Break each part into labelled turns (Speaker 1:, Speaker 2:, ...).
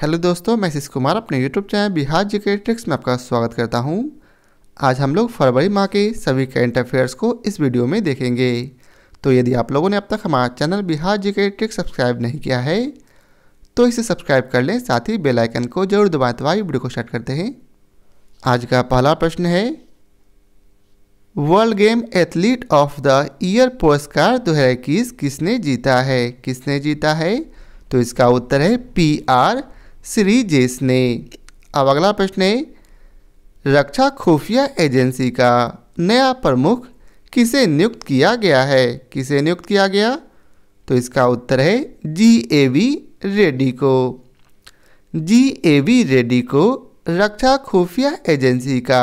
Speaker 1: hello दोस्तों मैं शीश कुमार अपने यूट्यूब चैनल बिहार जी के ट्रिक्स में आपका स्वागत करता हूं आज हम लोग फरवरी माह के सभी करेंट अफेयर्स को इस वीडियो में देखेंगे तो यदि आप लोगों ने अब तक हमारा चैनल बिहार जी के ट्रिक्स सब्सक्राइब नहीं किया है तो इसे सब्सक्राइब कर लें साथ ही बेलाइकन को जरूर दबाए तो वीडियो को स्टार्ट करते हैं आज का पहला प्रश्न है world games athlete of the year पुरस्कार दो किसने जीता है किसने जीता है तो इसका उत्तर है पी आर श्री जेस ने अब अगला प्रश्न है रक्षा खुफिया एजेंसी का नया प्रमुख किसे नियुक्त किया गया है किसे नियुक्त किया गया तो इसका उत्तर है जी ए वी रेड्डी को जी ए वी रेड्डी को रक्षा खुफिया एजेंसी का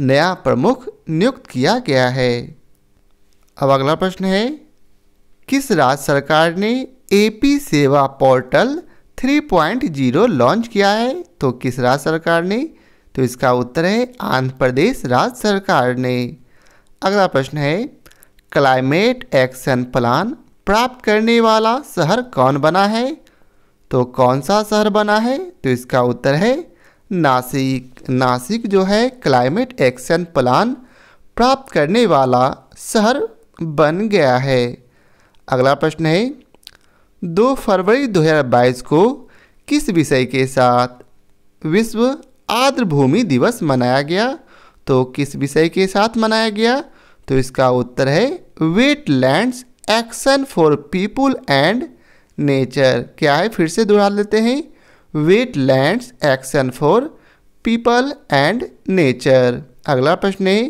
Speaker 1: नया प्रमुख नियुक्त किया गया है अब अगला प्रश्न है किस राज्य सरकार ने एपी सेवा पोर्टल 3.0 लॉन्च किया है तो किस राज्य सरकार ने तो इसका उत्तर है आंध्र प्रदेश राज्य सरकार ने अगला प्रश्न है क्लाइमेट एक्शन प्लान प्राप्त करने वाला शहर कौन बना है तो कौन सा शहर बना है तो इसका उत्तर है नासिक नासिक जो है क्लाइमेट एक्शन प्लान प्राप्त करने वाला शहर बन गया है अगला प्रश्न है दो फरवरी 2022 को किस विषय के साथ विश्व आर्द्र भूमि दिवस मनाया गया तो किस विषय के साथ मनाया गया तो इसका उत्तर है wetlands action for people and nature क्या है फिर से दोहरा लेते हैं wetlands action for people and nature अगला प्रश्न है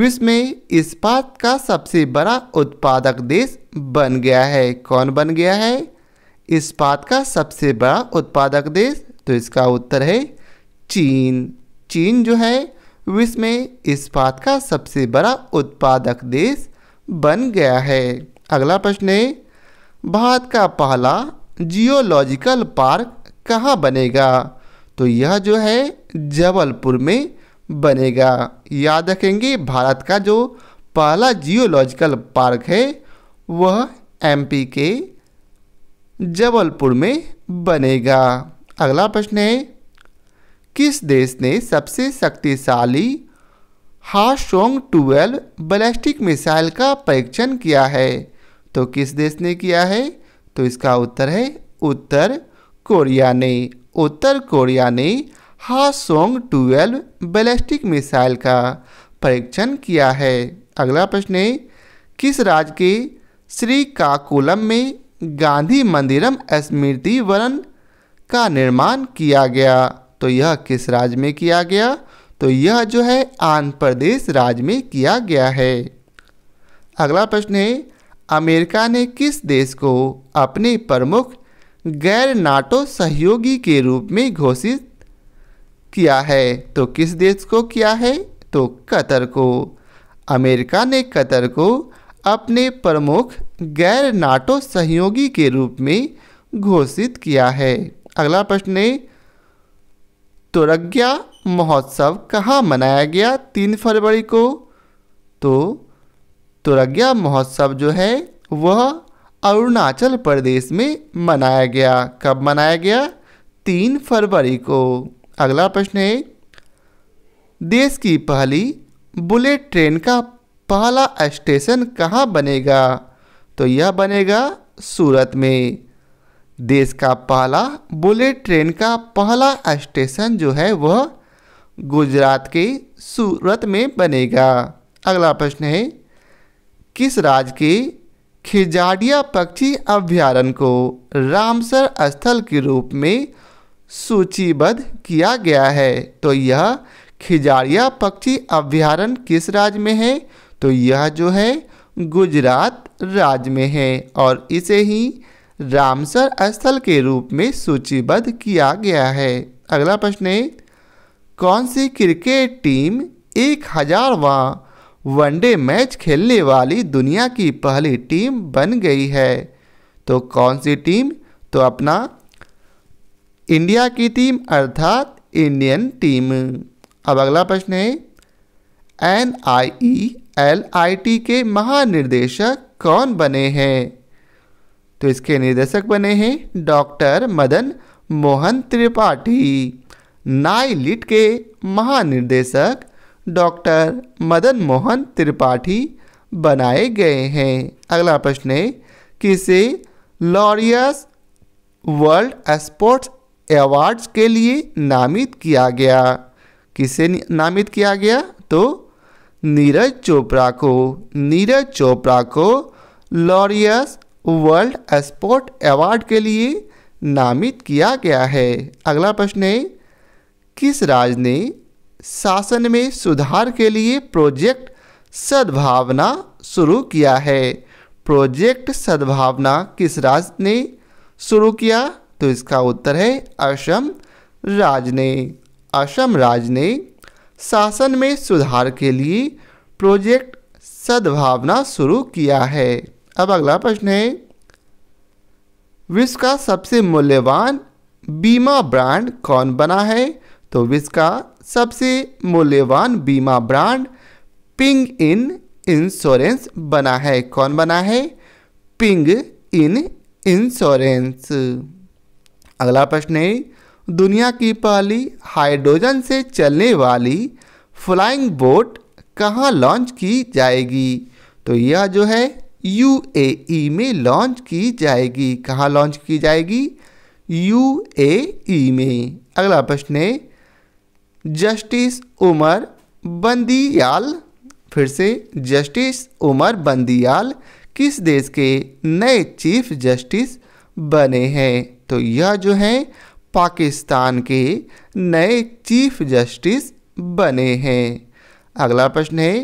Speaker 1: विश्व में इस्पात का सबसे बड़ा उत्पादक देश बन गया है कौन बन गया है इस्पात का सबसे बड़ा उत्पादक देश तो इसका उत्तर है चीन चीन जो है विश्व में इस्पात का सबसे बड़ा उत्पादक देश बन गया है अगला प्रश्न है भारत का पहला जियोलॉजिकल पार्क कहाँ बनेगा तो यह जो है जबलपुर में बनेगा याद रखेंगे भारत का जो पहला जियोलॉजिकल पार्क है वह एमपी के जबलपुर में बनेगा अगला प्रश्न है किस देश ने सबसे शक्तिशाली हाशोंग ट्वेल्व बैलिस्टिक मिसाइल का परीक्षण किया है तो किस देश ने किया है तो इसका उत्तर है उत्तर कोरिया ने उत्तर कोरिया ने हासोंग ट्वेल्व बैलिस्टिक मिसाइल का परीक्षण किया है अगला प्रश्न है किस राज्य के श्रीकाकुलम में गांधी मंदिरम स्मृति वरण का निर्माण किया गया तो यह किस राज्य में किया गया तो यह जो है आंध्र प्रदेश राज्य में किया गया है अगला प्रश्न है अमेरिका ने किस देश को अपने प्रमुख गैर नाटो सहयोगी के रूप में घोषित किया है तो किस देश को किया है तो कतर को अमेरिका ने कतर को अपने प्रमुख गैर नाटो सहयोगी के रूप में घोषित किया है अगला प्रश्न है तुरज्ञा महोत्सव कहाँ मनाया गया तीन फरवरी को तो तुरज्ञा महोत्सव जो है वह अरुणाचल प्रदेश में मनाया गया कब मनाया गया तीन फरवरी को अगला प्रश्न है देश की पहली बुलेट ट्रेन का पहला स्टेशन कहाँ बनेगा तो यह बनेगा सूरत में देश का पहला बुलेट ट्रेन का पहला स्टेशन जो है वह गुजरात के सूरत में बनेगा अगला प्रश्न है किस राज्य के खिजाडिया पक्षी अभ्यारण को रामसर स्थल के रूप में सूचीबद्ध किया गया है तो यह खिजाड़िया पक्षी अभ्यारण किस राज्य में है तो यह जो है गुजरात राज्य में है और इसे ही रामसर स्थल के रूप में सूचीबद्ध किया गया है अगला प्रश्न है कौन सी क्रिकेट टीम एक हजारवा वनडे मैच खेलने वाली दुनिया की पहली टीम बन गई है तो कौन सी टीम तो अपना इंडिया की टीम अर्थात इंडियन टीम अब अगला प्रश्न है N I E L I T के महानिर्देशक कौन बने हैं तो इसके निर्देशक बने हैं डॉक्टर मदन मोहन त्रिपाठी नाइलिट के महानिर्देशक डॉक्टर मदन मोहन त्रिपाठी बनाए गए हैं अगला प्रश्न है किसे लॉरियस वर्ल्ड स्पोर्ट्स अवार्ड्स के लिए नामित किया गया किसे नामित किया गया तो नीरज चोपड़ा को नीरज चोपड़ा को लॉरियस वर्ल्ड स्पोर्ट अवार्ड के लिए नामित किया गया है अगला प्रश्न है किस राज ने शासन में सुधार के लिए प्रोजेक्ट सद्भावना शुरू किया है प्रोजेक्ट सद्भावना किस राज ने शुरू किया तो इसका उत्तर है असम राज ने असम राज ने शासन में सुधार के लिए प्रोजेक्ट सद्भावना शुरू किया है अब अगला प्रश्न है विश्व का सबसे मूल्यवान बीमा ब्रांड कौन बना है तो विश्व का सबसे मूल्यवान बीमा ब्रांड पिंग इन इंश्योरेंस बना है कौन बना है पिंग इन इंश्योरेंस अगला प्रश्न है दुनिया की पहली हाइड्रोजन से चलने वाली फ्लाइंग बोट कहाँ लॉन्च की जाएगी तो यह जो है यूएई में लॉन्च की जाएगी कहाँ लॉन्च की जाएगी यूएई में अगला प्रश्न है जस्टिस उमर बंदियाल फिर से जस्टिस उमर बंदियाल किस देश के नए चीफ जस्टिस बने हैं तो यह जो है पाकिस्तान के नए चीफ जस्टिस बने हैं अगला प्रश्न है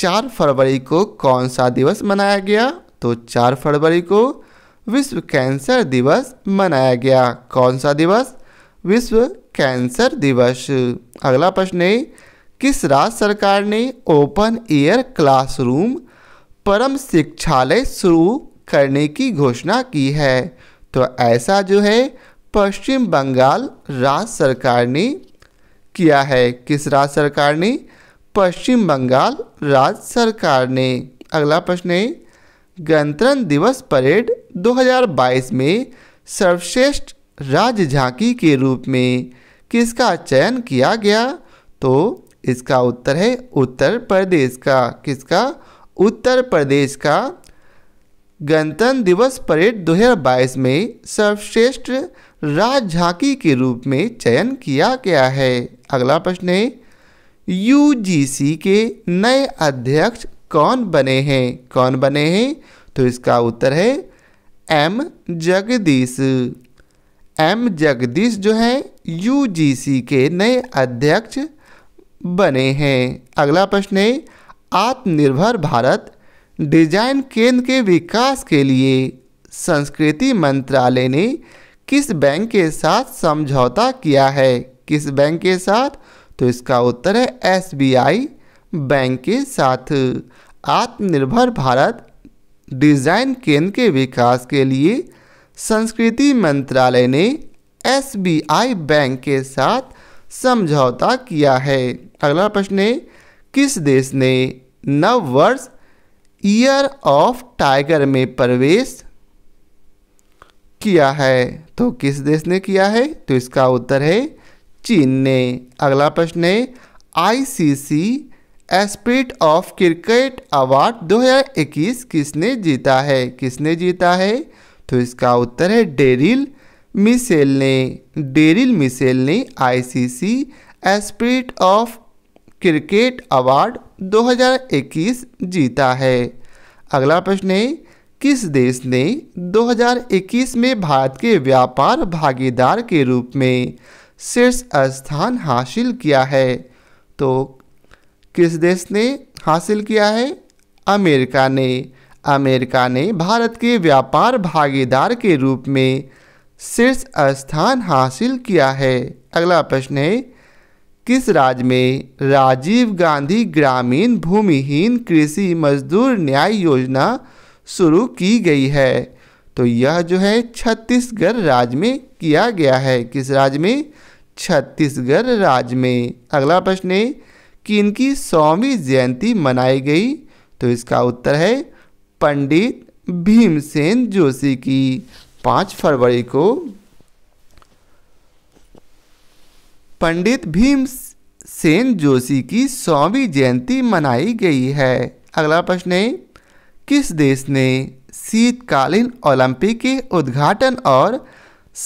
Speaker 1: चार फरवरी को कौन सा दिवस मनाया गया तो चार फरवरी को विश्व कैंसर दिवस मनाया गया कौन सा दिवस विश्व कैंसर दिवस अगला प्रश्न है किस राज्य सरकार ने ओपन एयर क्लासरूम परम शिक्षालय शुरू करने की घोषणा की है तो ऐसा जो है पश्चिम बंगाल राज्य सरकार ने किया है किस राज्य सरकार ने पश्चिम बंगाल राज्य सरकार ने अगला प्रश्न है गणतंत्र दिवस परेड 2022 में सर्वश्रेष्ठ राज्य झांकी के रूप में किसका चयन किया गया तो इसका उत्तर है उत्तर प्रदेश का किसका उत्तर प्रदेश का गणतंत्र दिवस परेड 2022 में सर्वश्रेष्ठ राज झांकी के रूप में चयन किया गया है अगला प्रश्न है यूजीसी के नए अध्यक्ष कौन बने हैं कौन बने हैं तो इसका उत्तर है एम जगदीश एम जगदीश जो है यूजीसी के नए अध्यक्ष बने हैं अगला प्रश्न है आत्मनिर्भर भारत डिजाइन केंद्र के विकास के लिए संस्कृति मंत्रालय ने किस बैंक के साथ समझौता किया है किस बैंक के साथ तो इसका उत्तर है एसबीआई बैंक के साथ आत्मनिर्भर भारत डिजाइन केंद्र के विकास के लिए संस्कृति मंत्रालय ने एसबीआई बैंक के साथ समझौता किया है अगला प्रश्न है किस देश ने नव वर्ष ईयर ऑफ टाइगर में प्रवेश किया है तो किस देश ने किया है तो इसका उत्तर है चीन ने अगला प्रश्न है ICC spirit of cricket award 2021 किसने जीता है किसने जीता है तो इसका उत्तर है डेरिल मिसेल ने डेरिल मिसेल ने ICC spirit of cricket award 2021 जीता है अगला प्रश्न है किस देश ने 2021 में भारत के व्यापार भागीदार के रूप में शीर्ष स्थान हासिल किया है तो किस देश ने हासिल किया है अमेरिका ने अमेरिका ने भारत के व्यापार भागीदार के रूप में शीर्ष स्थान हासिल किया है अगला प्रश्न है किस राज्य में राजीव गांधी ग्रामीण भूमिहीन कृषि मजदूर न्याय योजना शुरू की गई है तो यह जो है छत्तीसगढ़ राज्य में किया गया है किस राज्य में छत्तीसगढ़ राज्य में अगला प्रश्न है कि इनकी सौवीं जयंती मनाई गई तो इसका उत्तर है पंडित भीमसेन जोशी की पाँच फरवरी को पंडित भीम सेन जोशी की सौवीं जयंती मनाई गई है अगला प्रश्न है किस देश ने शीतकालीन ओलंपिक के उद्घाटन और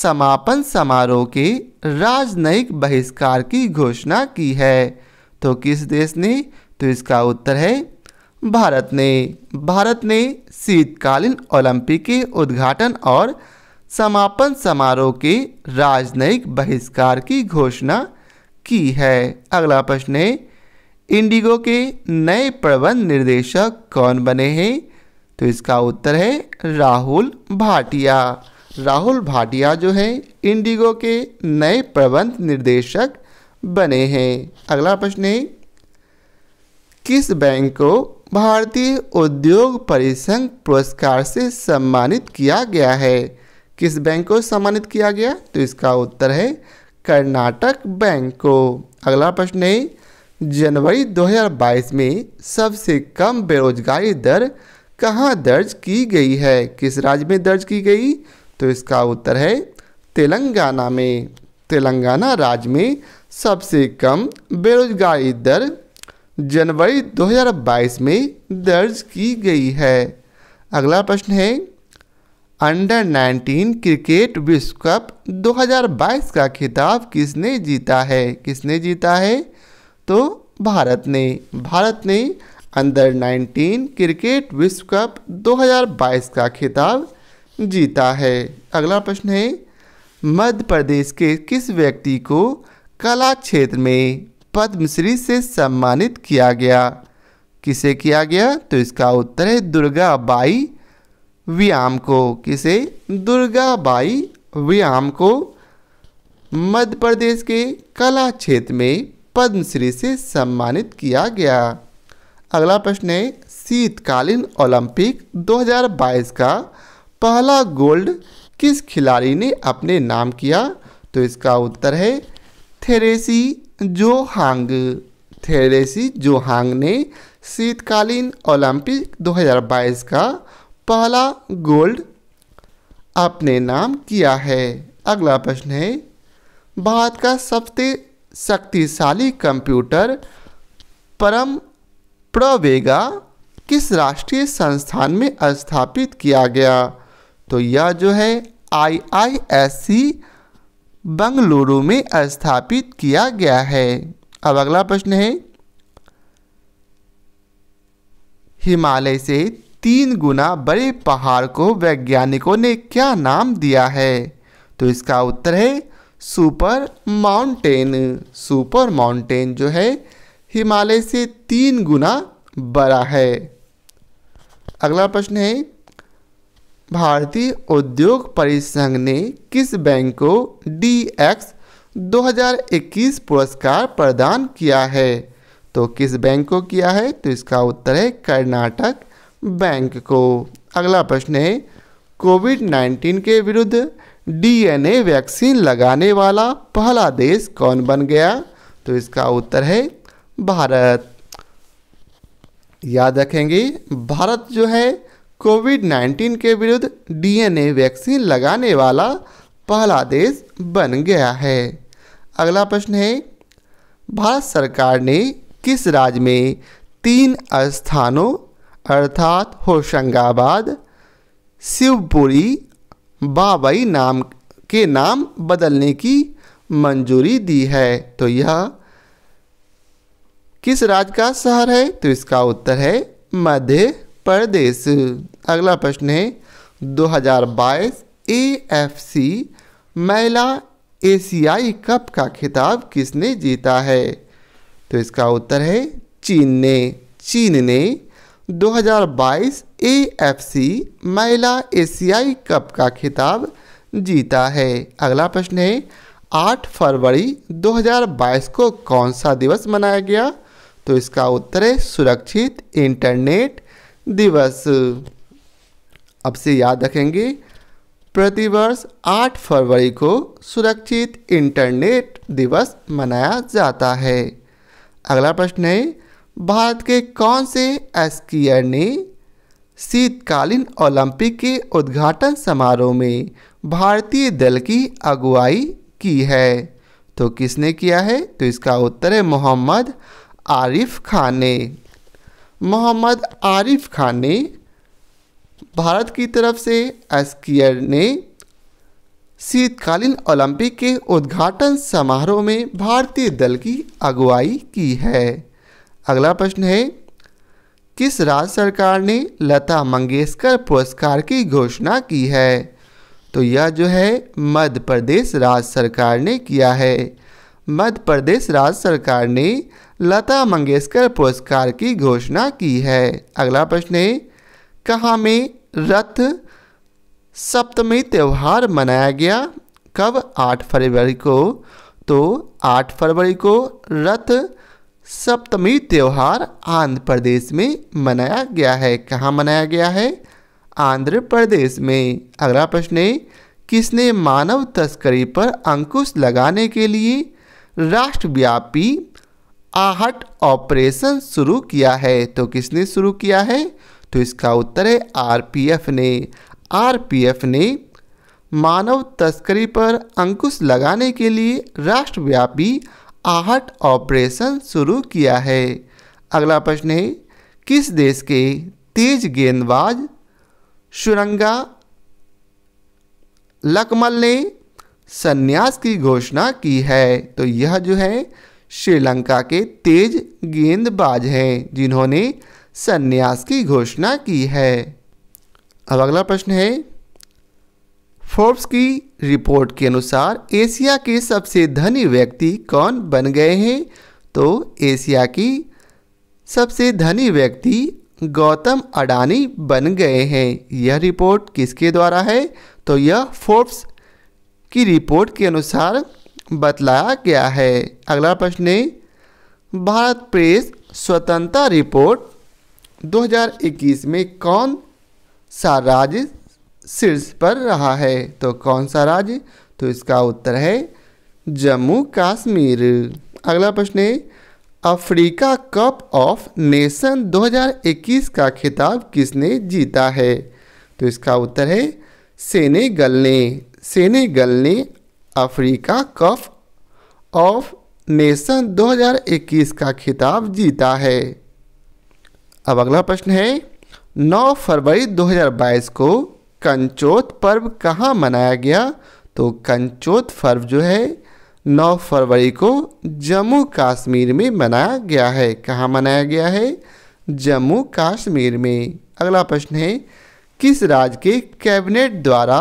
Speaker 1: समापन समारोह के राजनयिक बहिष्कार की घोषणा की है तो किस देश ने तो इसका उत्तर है भारत ने भारत ने शीतकालीन ओलंपिक के उद्घाटन और समापन समारोह के राजनयिक बहिष्कार की घोषणा की है अगला प्रश्न है इंडिगो के नए प्रबंध निर्देशक कौन बने हैं तो इसका उत्तर है राहुल भाटिया राहुल भाटिया जो है इंडिगो के नए प्रबंध निर्देशक बने हैं अगला प्रश्न है किस बैंक को भारतीय उद्योग परिसंघ पुरस्कार से सम्मानित किया गया है किस बैंक को सम्मानित किया गया तो इसका उत्तर है कर्नाटक बैंक को अगला प्रश्न है जनवरी 2022 में सबसे कम बेरोजगारी दर कहाँ दर्ज की गई है किस राज्य में दर्ज की गई तो इसका उत्तर है तेलंगाना में तेलंगाना राज्य में सबसे कम बेरोजगारी दर जनवरी 2022 में दर्ज की गई है अगला प्रश्न है अंडर 19 क्रिकेट विश्व कप 2022 का खिताब किसने जीता है किसने जीता है तो भारत ने भारत ने अंडर 19 क्रिकेट विश्व कप 2022 का खिताब जीता है अगला प्रश्न है मध्य प्रदेश के किस व्यक्ति को कला क्षेत्र में पद्मश्री से सम्मानित किया गया किसे किया गया तो इसका उत्तर है दुर्गा बाई व्याम को किसे दुर्गा बाई व्याम को मध्य प्रदेश के कला क्षेत्र में पद्मश्री से सम्मानित किया गया अगला प्रश्न है शीतकालीन ओलंपिक 2022 का पहला गोल्ड किस खिलाड़ी ने अपने नाम किया तो इसका उत्तर है थेरेसी जोहांग थेरेसी जोहांग ने शीतकालीन ओलंपिक 2022 का पहला गोल्ड आपने नाम किया है अगला प्रश्न है भारत का सबसे शक्तिशाली कंप्यूटर परम प्रवेगा किस राष्ट्रीय संस्थान में स्थापित किया गया तो यह जो है आईआईएससी बंगलुरु में स्थापित किया गया है अब अगला प्रश्न है हिमालय से तीन गुना बड़े पहाड़ को वैज्ञानिकों ने क्या नाम दिया है तो इसका उत्तर है सुपर माउंटेन सुपर माउंटेन जो है हिमालय से तीन गुना बड़ा है अगला प्रश्न है भारतीय उद्योग परिसंघ ने किस बैंक को डी एक्स 2021 पुरस्कार प्रदान किया है तो किस बैंक को किया है तो इसका उत्तर है कर्नाटक बैंक को अगला प्रश्न है कोविड 19 के विरुद्ध डीएनए वैक्सीन लगाने वाला पहला देश कौन बन गया तो इसका उत्तर है भारत याद रखेंगे भारत जो है कोविड 19 के विरुद्ध डीएनए वैक्सीन लगाने वाला पहला देश बन गया है अगला प्रश्न है भारत सरकार ने किस राज्य में तीन स्थानों अर्थात होशंगाबाद शिवपुरी बाबई नाम के नाम बदलने की मंजूरी दी है तो यह किस राज्य का शहर है तो इसका उत्तर है मध्य प्रदेश अगला प्रश्न है 2022 एएफसी महिला एशियाई कप का खिताब किसने जीता है तो इसका उत्तर है चीन ने चीन ने 2022 एएफसी महिला एशियाई कप का खिताब जीता है अगला प्रश्न है 8 फरवरी 2022 को कौन सा दिवस मनाया गया तो इसका उत्तर है सुरक्षित इंटरनेट दिवस अब से याद रखेंगे प्रतिवर्ष 8 फरवरी को सुरक्षित इंटरनेट दिवस मनाया जाता है अगला प्रश्न है भारत के कौन से एस्कीयर ने शीतकालीन ओलंपिक के उद्घाटन समारोह में भारतीय दल की अगुवाई की है तो किसने किया है तो इसका उत्तर है मोहम्मद आरिफ खान ने मोहम्मद आरिफ खान ने भारत की तरफ से एस्कीयर ने शीतकालीन ओलंपिक के उद्घाटन समारोह में भारतीय दल की अगुवाई की है अगला प्रश्न है किस राज्य सरकार ने लता मंगेशकर पुरस्कार की घोषणा की है तो यह जो है मध्य प्रदेश राज्य सरकार ने किया है मध्य प्रदेश राज्य सरकार ने लता मंगेशकर पुरस्कार की घोषणा की है अगला प्रश्न है कहाँ में रथ सप्तमी त्यौहार मनाया गया कब 8 फरवरी को तो 8 फरवरी को रथ सप्तमी त्यौहार आंध्र प्रदेश में मनाया गया है कहाँ मनाया गया है आंध्र प्रदेश में अगला प्रश्न है किसने मानव तस्करी पर अंकुश लगाने के लिए राष्ट्रव्यापी आहट ऑपरेशन शुरू किया है तो किसने शुरू किया है तो इसका उत्तर है आरपीएफ ने आरपीएफ ने मानव तस्करी पर अंकुश लगाने के लिए राष्ट्रव्यापी आहट ऑपरेशन शुरू किया है अगला प्रश्न है किस देश के तेज गेंदबाज शुरंगा लकमल ने संन्यास की घोषणा की है तो यह जो है श्रीलंका के तेज गेंदबाज हैं जिन्होंने संन्यास की घोषणा की है अब अगला प्रश्न है फोर्ब्स की रिपोर्ट के अनुसार एशिया के सबसे धनी व्यक्ति कौन बन गए हैं तो एशिया की सबसे धनी व्यक्ति गौतम अडानी बन गए हैं यह रिपोर्ट किसके द्वारा है तो यह फोर्ब्स की रिपोर्ट के अनुसार बतलाया गया है अगला प्रश्न है भारत प्रेस स्वतंत्रता रिपोर्ट 2021 में कौन सा राज्य शीर्ष पर रहा है तो कौन सा राज्य तो इसका उत्तर है जम्मू कश्मीर अगला प्रश्न है अफ्रीका कप ऑफ नेशन 2021 का खिताब किसने जीता है तो इसका उत्तर है सेनेगल ने सेनेगल ने अफ्रीका कप ऑफ नेशन 2021 का खिताब जीता है अब अगला प्रश्न है 9 फरवरी 2022 को कंचोत पर्व कहाँ मनाया गया तो कंचोत पर्व जो है 9 फरवरी को जम्मू कश्मीर में मनाया गया है कहाँ मनाया गया है जम्मू कश्मीर में अगला प्रश्न है किस राज्य के कैबिनेट द्वारा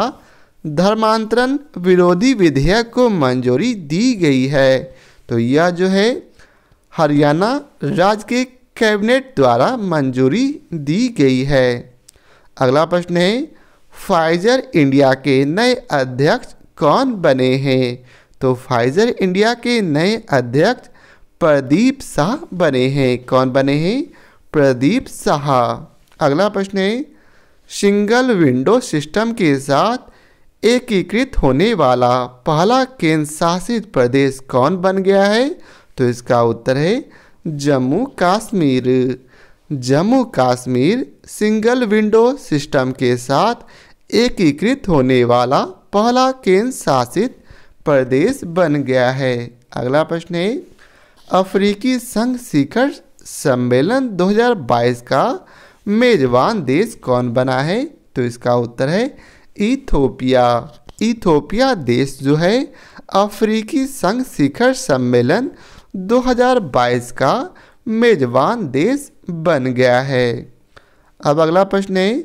Speaker 1: धर्मांतरण विरोधी विधेयक को मंजूरी दी गई है तो यह जो है हरियाणा राज्य के कैबिनेट द्वारा मंजूरी दी गई है अगला प्रश्न है फाइजर इंडिया के नए अध्यक्ष कौन बने हैं तो फाइजर इंडिया के नए अध्यक्ष प्रदीप शाह बने हैं कौन बने हैं प्रदीप शाह अगला प्रश्न है सिंगल विंडो सिस्टम के साथ एकीकृत होने वाला पहला केंद्र शासित प्रदेश कौन बन गया है तो इसका उत्तर है Jammu Kashmir Jammu Kashmir single window system के साथ एकीकृत होने वाला पहला केंद्र शासित प्रदेश बन गया है अगला प्रश्न है अफ्रीकी संघ शिखर सम्मेलन 2022 का मेजबान देश कौन बना है तो इसका उत्तर है इथोपिया इथोपिया देश जो है अफ्रीकी संघ शिखर सम्मेलन 2022 का मेजबान देश बन गया है अब अगला प्रश्न है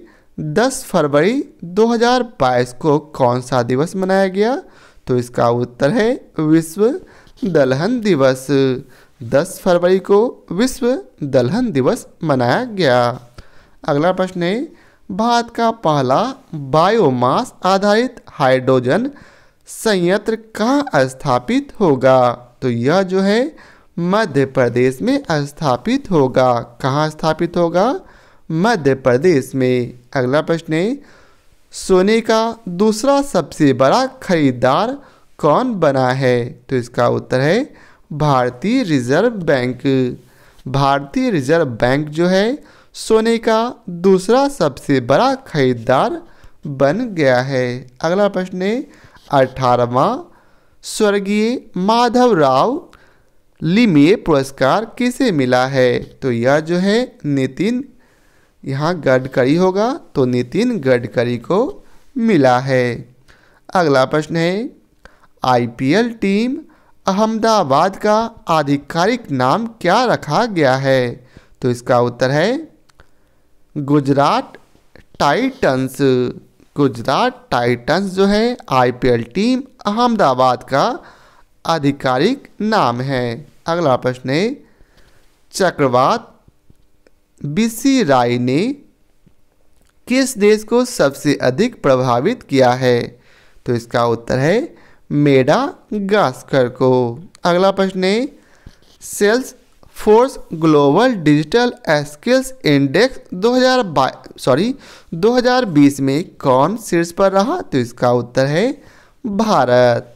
Speaker 1: 10 फरवरी 2022 को कौन सा दिवस मनाया गया तो इसका उत्तर है विश्व दलहन दिवस 10 फरवरी को विश्व दलहन दिवस मनाया गया अगला प्रश्न है भारत का पहला बायोमास आधारित हाइड्रोजन संयंत्र कहाँ स्थापित होगा तो यह जो है मध्य प्रदेश में स्थापित होगा कहाँ स्थापित होगा मध्य प्रदेश में अगला प्रश्न है सोने का दूसरा सबसे बड़ा खरीदार कौन बना है तो इसका उत्तर है भारतीय रिजर्व बैंक भारतीय रिजर्व बैंक जो है सोने का दूसरा सबसे बड़ा खरीदार बन गया है अगला प्रश्न है अठारहवा स्वर्गीय माधव राव ली पुरस्कार किसे मिला है तो यह जो है नितिन यहाँ गडकरी होगा तो नितिन गडकरी को मिला है अगला प्रश्न है आईपीएल टीम अहमदाबाद का आधिकारिक नाम क्या रखा गया है तो इसका उत्तर है गुजरात टाइटंस गुजरात टाइटंस जो है आईपीएल टीम अहमदाबाद का आधिकारिक नाम है अगला प्रश्न है चक्रवात बीसी राय ने किस देश को सबसे अधिक प्रभावित किया है तो इसका उत्तर है मेडा गास्कर को अगला प्रश्न है Salesforce global digital skills index 2022 sorry 2020 में कौन शीर्ष पर रहा तो इसका उत्तर है भारत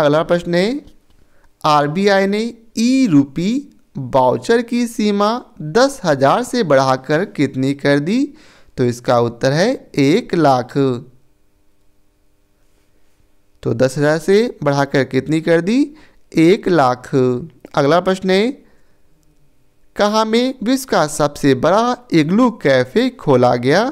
Speaker 1: अगला प्रश्न है आरबीआई ने ई रूपी बाउचर की सीमा दस हजार से बढ़ाकर कितनी कर दी तो इसका उत्तर है एक लाख तो दस हजार से बढ़ाकर कितनी कर दी एक लाख अगला प्रश्न है कहा में विश्व का सबसे बड़ा इग्लू कैफ़े खोला गया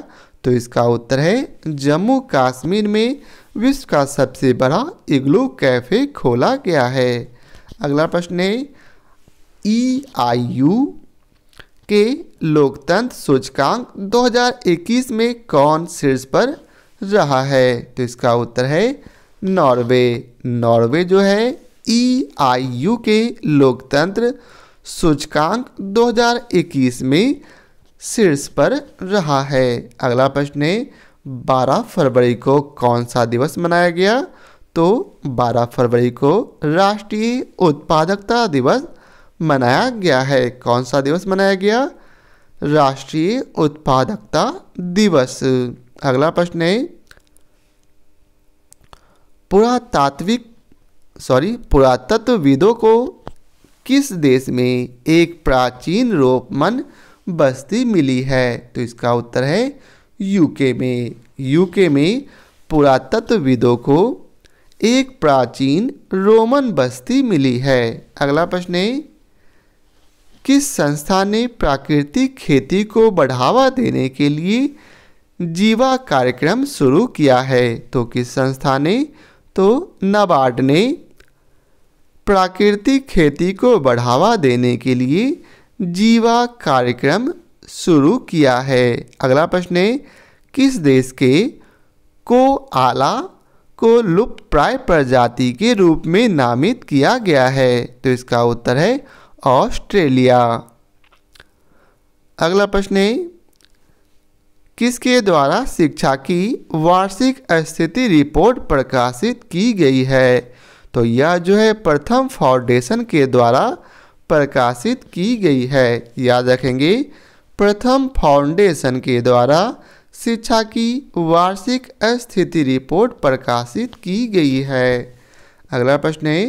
Speaker 1: तो इसका उत्तर है जम्मू कश्मीर में विश्व का सबसे बड़ा इग्लू कैफे खोला गया है अगला प्रश्न है ई आई यू के लोकतंत्र सूचकांक 2021 में कौन शीर्ष पर रहा है तो इसका उत्तर है नॉर्वे नॉर्वे जो है ई आई यू के लोकतंत्र सूचकांक 2021 में शीर्ष पर रहा है अगला प्रश्न है 12 फरवरी को कौन सा दिवस मनाया गया तो 12 फरवरी को राष्ट्रीय उत्पादकता दिवस मनाया गया है कौन सा दिवस मनाया गया राष्ट्रीय उत्पादकता दिवस अगला प्रश्न है पुरातात्विक सॉरी पुरातत्वविदों को किस देश में एक प्राचीन रोपमन बस्ती मिली है तो इसका उत्तर है यूके में यूके में पुरातत्वविदों को एक प्राचीन रोमन बस्ती मिली है अगला प्रश्न है किस संस्था ने प्राकृतिक खेती को बढ़ावा देने के लिए जीवा कार्यक्रम शुरू किया है तो किस संस्था ने तो नाबार्ड ने प्राकृतिक खेती को बढ़ावा देने के लिए जीवा कार्यक्रम शुरू किया है अगला प्रश्न है किस देश के को आला को लुप्त प्राय प्रजाति के रूप में नामित किया गया है तो इसका उत्तर है ऑस्ट्रेलिया अगला प्रश्न है किसके द्वारा शिक्षा की वार्षिक स्थिति रिपोर्ट प्रकाशित की गई है तो यह जो है प्रथम फाउंडेशन के द्वारा प्रकाशित की गई है याद रखेंगे प्रथम फाउंडेशन के द्वारा शिक्षा की वार्षिक स्थिति रिपोर्ट प्रकाशित की गई है अगला प्रश्न है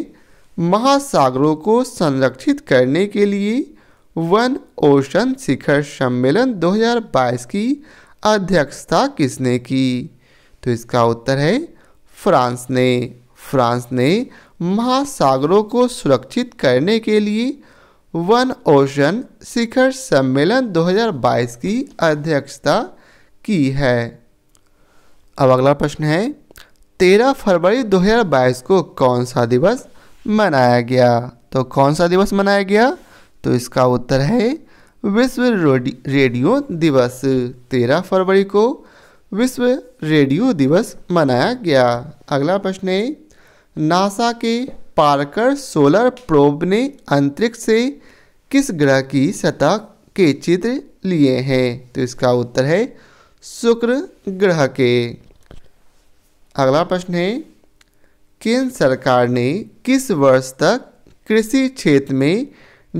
Speaker 1: महासागरों को संरक्षित करने के लिए वन ओशन शिखर सम्मेलन 2022 की अध्यक्षता किसने की तो इसका उत्तर है फ्रांस ने फ्रांस ने महासागरों को सुरक्षित करने के लिए वन ओशन शिखर सम्मेलन 2022 की अध्यक्षता की है अब अगला प्रश्न है 13 फरवरी 2022 को कौन सा दिवस मनाया गया तो कौन सा दिवस मनाया गया तो इसका उत्तर है विश्व रेडियो दिवस 13 फरवरी को विश्व रेडियो दिवस मनाया गया अगला प्रश्न है नासा के पार्कर सोलर प्रोब ने अंतरिक्ष से किस ग्रह की सतह के चित्र लिए हैं तो इसका उत्तर है शुक्र ग्रह के अगला प्रश्न है केंद्र सरकार ने किस वर्ष तक कृषि क्षेत्र में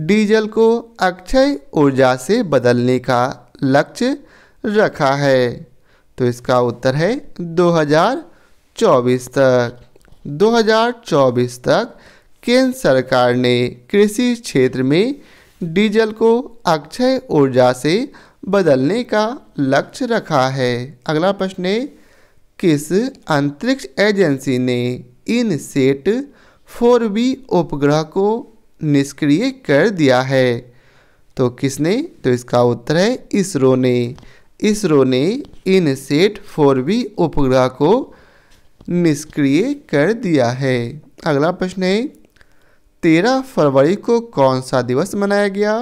Speaker 1: डीजल को अक्षय ऊर्जा से बदलने का लक्ष्य रखा है तो इसका उत्तर है 2024 तक 2024 तक केंद्र सरकार ने कृषि क्षेत्र में डीजल को अक्षय ऊर्जा से बदलने का लक्ष्य रखा है अगला प्रश्न है किस अंतरिक्ष एजेंसी ने इन सेट फोर बी उपग्रह को निष्क्रिय कर दिया है तो किसने तो इसका उत्तर है इसरो ने इसरो ने इन सेट फोर बी उपग्रह को निष्क्रिय कर दिया है अगला प्रश्न है तेरह फरवरी को कौन सा दिवस मनाया गया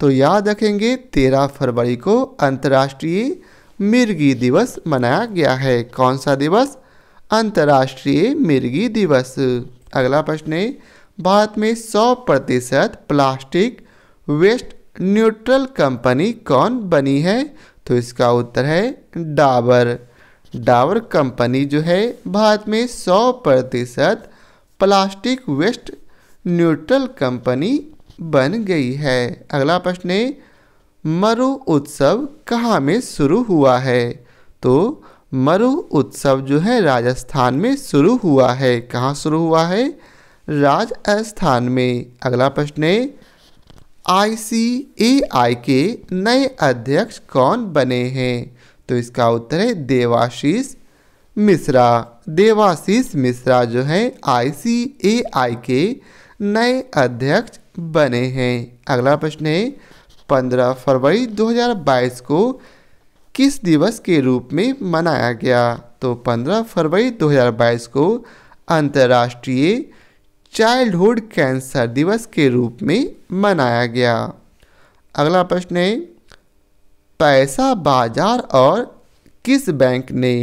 Speaker 1: तो याद रखेंगे तेरह फरवरी को अंतर्राष्ट्रीय मिर्गी दिवस मनाया गया है कौन सा दिवस अंतर्राष्ट्रीय मिर्गी दिवस अगला प्रश्न है भारत में 100 प्रतिशत प्लास्टिक वेस्ट न्यूट्रल कंपनी कौन बनी है तो इसका उत्तर है डाबर डावर कंपनी जो है भारत में 100 प्रतिशत प्लास्टिक वेस्ट न्यूट्रल कंपनी बन गई है अगला प्रश्न है मरु उत्सव कहाँ में शुरू हुआ है तो मरु उत्सव जो है राजस्थान में शुरू हुआ है कहाँ शुरू हुआ है राजस्थान में अगला प्रश्न है आई सी ए आई के नए अध्यक्ष कौन बने हैं तो इसका उत्तर है देवाशीष मिश्रा देवाशीष मिश्रा जो है आई के नए अध्यक्ष बने हैं अगला प्रश्न है 15 फरवरी 2022 को किस दिवस के रूप में मनाया गया तो 15 फरवरी 2022 को अंतर्राष्ट्रीय चाइल्डहुड कैंसर दिवस के रूप में मनाया गया अगला प्रश्न है पैसा बाजार और किस बैंक ने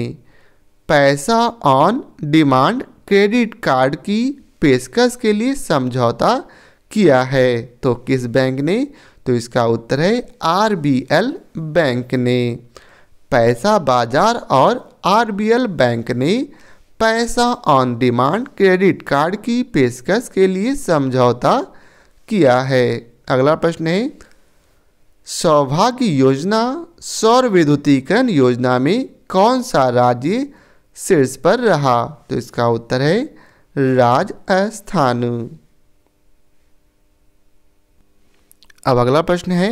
Speaker 1: पैसा ऑन डिमांड क्रेडिट कार्ड की पेशकश के लिए समझौता किया है तो किस बैंक ने तो इसका उत्तर है आर बैंक ने पैसा बाजार और आर बैंक ने पैसा ऑन डिमांड क्रेडिट कार्ड की पेशकश के लिए समझौता किया है अगला प्रश्न है सौभाग्य योजना सौर विद्युतीकरण योजना में कौन सा राज्य शीर्ष पर रहा तो इसका उत्तर है राजस्थान अब अगला प्रश्न है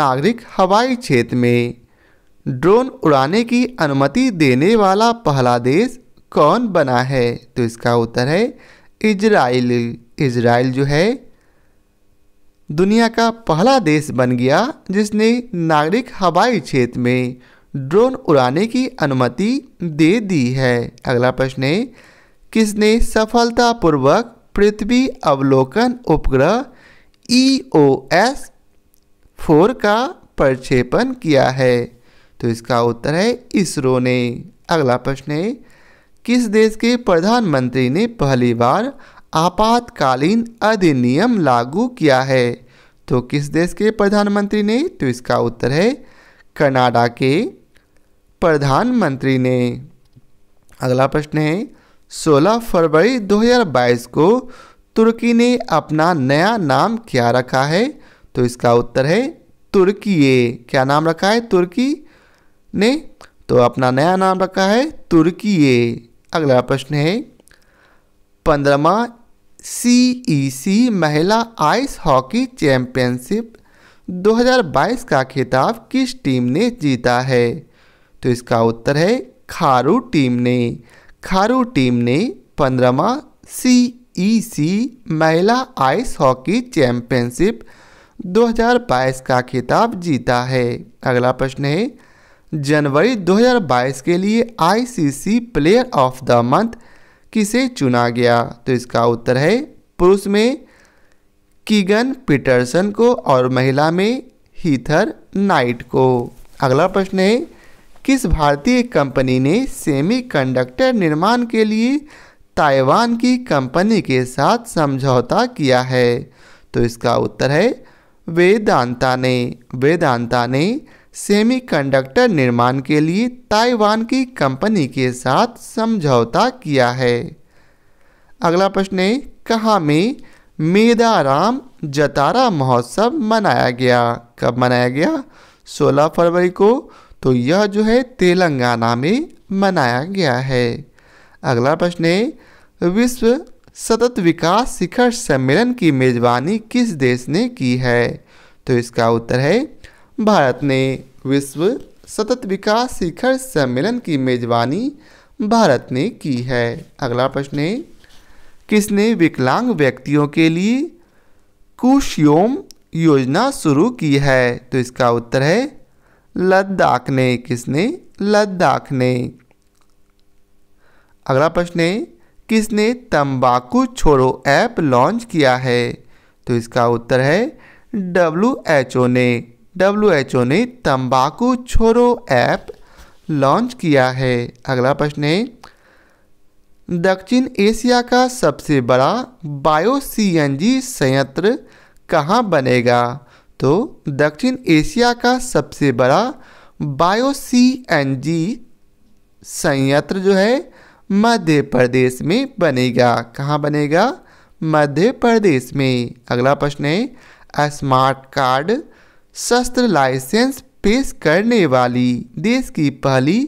Speaker 1: नागरिक हवाई क्षेत्र में ड्रोन उड़ाने की अनुमति देने वाला पहला देश कौन बना है तो इसका उत्तर है इजराइल इजराइल जो है दुनिया का पहला देश बन गया जिसने नागरिक हवाई क्षेत्र में ड्रोन उड़ाने की अनुमति दे दी है अगला प्रश्न है किसने सफलतापूर्वक पृथ्वी अवलोकन उपग्रह ई ओ एस फोर का प्रक्षेपण किया है तो इसका उत्तर है इसरो ने अगला प्रश्न है किस देश के प्रधानमंत्री ने पहली बार आपातकालीन अधिनियम लागू किया है तो किस देश के प्रधानमंत्री ने तो इसका उत्तर है कनाडा के प्रधानमंत्री ने अगला प्रश्न है 16 फरवरी 2022 को तुर्की ने अपना नया नाम क्या रखा है तो इसका उत्तर है ये क्या नाम रखा है तुर्की ने तो अपना नया नाम रखा है ये अगला प्रश्न है पंद्रहवा सीईसी e महिला आइस हॉकी चैंपियनशिप 2022 का खिताब किस टीम ने जीता है तो इसका उत्तर है खारू टीम ने खारू टीम ने पंद्रहवा सीईसी e महिला आइस हॉकी चैंपियनशिप 2022 का खिताब जीता है अगला प्रश्न है जनवरी 2022 के लिए ICC player of the month किसे चुना गया तो इसका उत्तर है पुरुष में कीगन पीटरसन को और महिला में हीथर नाइट को अगला प्रश्न है किस भारतीय कंपनी ने सेमीकंडक्टर निर्माण के लिए ताइवान की कंपनी के साथ समझौता किया है तो इसका उत्तर है वेदांता ने वेदांता ने सेमीकंडक्टर निर्माण के लिए ताइवान की कंपनी के साथ समझौता किया है अगला प्रश्न है कहाँ में मेदाराम जतारा महोत्सव मनाया गया कब मनाया गया 16 फरवरी को तो यह जो है तेलंगाना में मनाया गया है अगला प्रश्न है विश्व सतत विकास शिखर सम्मेलन की मेजबानी किस देश ने की है तो इसका उत्तर है भारत ने विश्व सतत विकास शिखर सम्मेलन की मेजबानी भारत ने की है अगला प्रश्न है किसने विकलांग व्यक्तियों के लिए कुश्योम योजना शुरू की है तो इसका उत्तर है लद्दाख ने किसने लद्दाख ने अगला प्रश्न है किसने तंबाकू छोड़ो ऐप लॉन्च किया है तो इसका उत्तर है डब्ल्यू एच ओ ने डब्ल्यू ने तंबाकू छोड़ो ऐप लॉन्च किया है अगला प्रश्न है दक्षिण एशिया का सबसे बड़ा बायो जी संयंत्र कहाँ बनेगा तो दक्षिण एशिया का सबसे बड़ा बायो जी संयंत्र जो है मध्य प्रदेश में बनेगा कहाँ बनेगा मध्य प्रदेश में अगला प्रश्न है स्मार्ट कार्ड शस्त्र लाइसेंस पेश करने वाली देश की पहली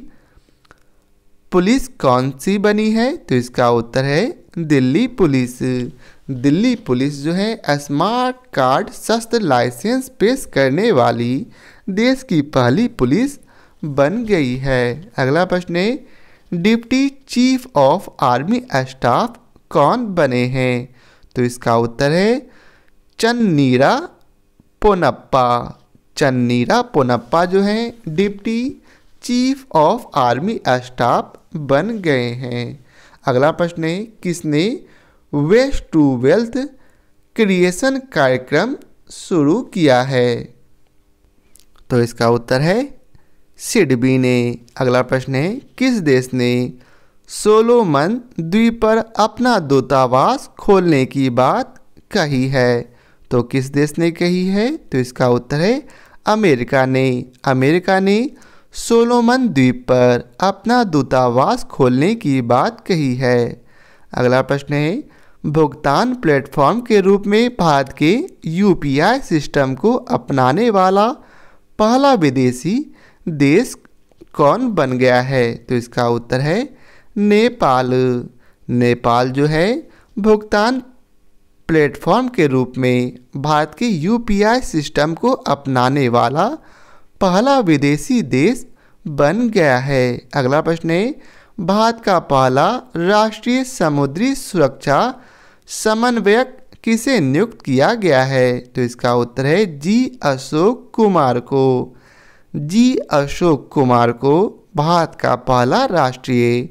Speaker 1: पुलिस कौन सी बनी है तो इसका उत्तर है दिल्ली पुलिस दिल्ली पुलिस जो है स्मार्ट कार्ड शस्त्र लाइसेंस पेश करने वाली देश की पहली पुलिस बन गई है अगला प्रश्न है deputy chief of army staff कौन बने हैं तो इसका उत्तर है चन्नीरा पोनप्पा चन्नीरा पोनप्पा जो हैं deputy chief of army staff बन गए हैं अगला प्रश्न है किसने वेस्ट टू वेल्थ क्रिएशन कार्यक्रम शुरू किया है तो इसका उत्तर है सिडबी ने अगला प्रश्न है किस देश ने सोलोमन द्वीप पर अपना दूतावास खोलने की बात कही है तो किस देश ने कही है तो इसका उत्तर है अमेरिका ने अमेरिका ने सोलोमन द्वीप पर अपना दूतावास खोलने की बात कही है अगला प्रश्न है भुगतान प्लेटफॉर्म के रूप में भारत के यूपीआई सिस्टम को अपनाने वाला पहला विदेशी देश कौन बन गया है तो इसका उत्तर है नेपाल नेपाल जो है भुगतान प्लेटफॉर्म के रूप में भारत के यूपीआई सिस्टम को अपनाने वाला पहला विदेशी देश बन गया है अगला प्रश्न है भारत का पहला राष्ट्रीय समुद्री सुरक्षा समन्वयक किसे नियुक्त किया गया है तो इसका उत्तर है जी अशोक कुमार को जी अशोक कुमार को भारत का पहला राष्ट्रीय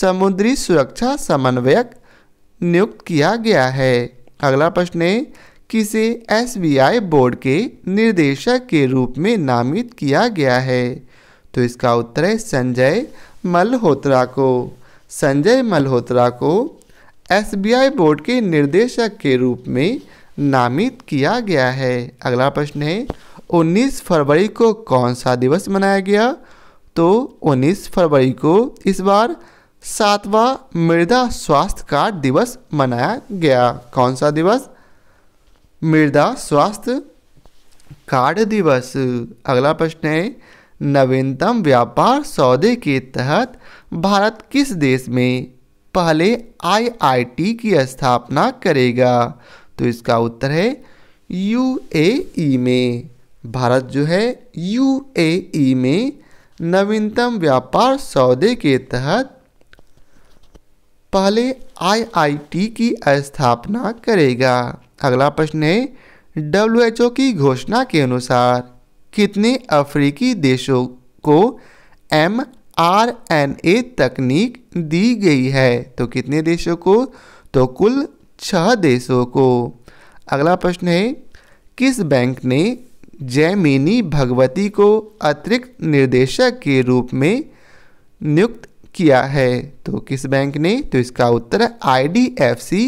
Speaker 1: समुद्री सुरक्षा समन्वयक नियुक्त किया गया है अगला प्रश्न है किसे आई बोर्ड के निर्देशक के रूप में नामित किया गया है तो इसका उत्तर है संजय मल्होत्रा को संजय मल्होत्रा को आई बोर्ड के निर्देशक के रूप में नामित किया गया है अगला प्रश्न है 19 फरवरी को कौन सा दिवस मनाया गया तो 19 फरवरी को इस बार सातवां मृदा स्वास्थ्य कार्ड दिवस मनाया गया कौन सा दिवस मृदा स्वास्थ्य कार्ड दिवस अगला प्रश्न है नवीनतम व्यापार सौदे के तहत भारत किस देश में पहले आईआईटी की स्थापना करेगा तो इसका उत्तर है यूएई e में भारत जो है यूएई e में नवीनतम व्यापार सौदे के तहत पहले आईआईटी की स्थापना करेगा अगला प्रश्न है डब्ल्यूएचओ की घोषणा के अनुसार कितने अफ्रीकी देशों को एम आर एन ए तकनीक दी गई है तो कितने देशों को तो कुल छह देशों को अगला प्रश्न है किस बैंक ने जयमिनी भगवती को अतिरिक्त निर्देशक के रूप में नियुक्त किया है तो किस बैंक ने तो इसका उत्तर है आईडीएफसी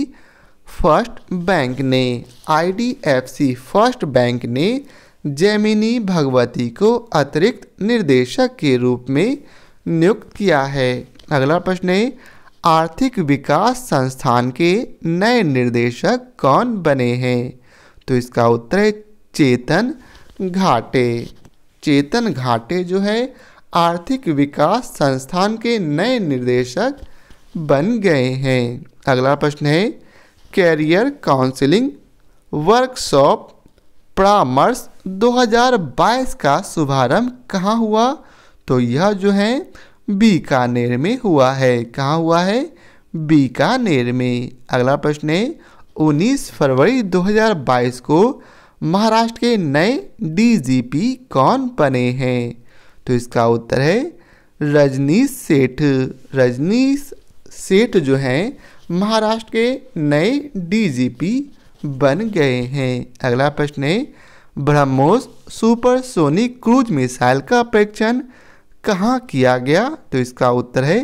Speaker 1: फर्स्ट बैंक ने आईडीएफसी फर्स्ट बैंक ने जैमिनी भगवती को अतिरिक्त निर्देशक के रूप में नियुक्त किया है अगला प्रश्न है आर्थिक विकास संस्थान के नए निर्देशक कौन बने हैं तो इसका उत्तर है चेतन घाटे चेतन घाटे जो है आर्थिक विकास संस्थान के नए निर्देशक बन गए हैं अगला प्रश्न है कैरियर काउंसलिंग वर्कशॉप परामर्श 2022 का शुभारंभ कहाँ हुआ तो यह जो है बीकानेर में हुआ है कहाँ हुआ है बीकानेर में अगला प्रश्न है उन्नीस फरवरी 2022 को महाराष्ट्र के नए डीजीपी कौन बने हैं तो इसका उत्तर है रजनीश सेठ रजनीश सेठ जो हैं महाराष्ट्र के नए डीजीपी बन गए हैं अगला प्रश्न है ब्रह्मोस सुपरसोनिक क्रूज मिसाइल का परीक्षण कहाँ किया गया तो इसका उत्तर है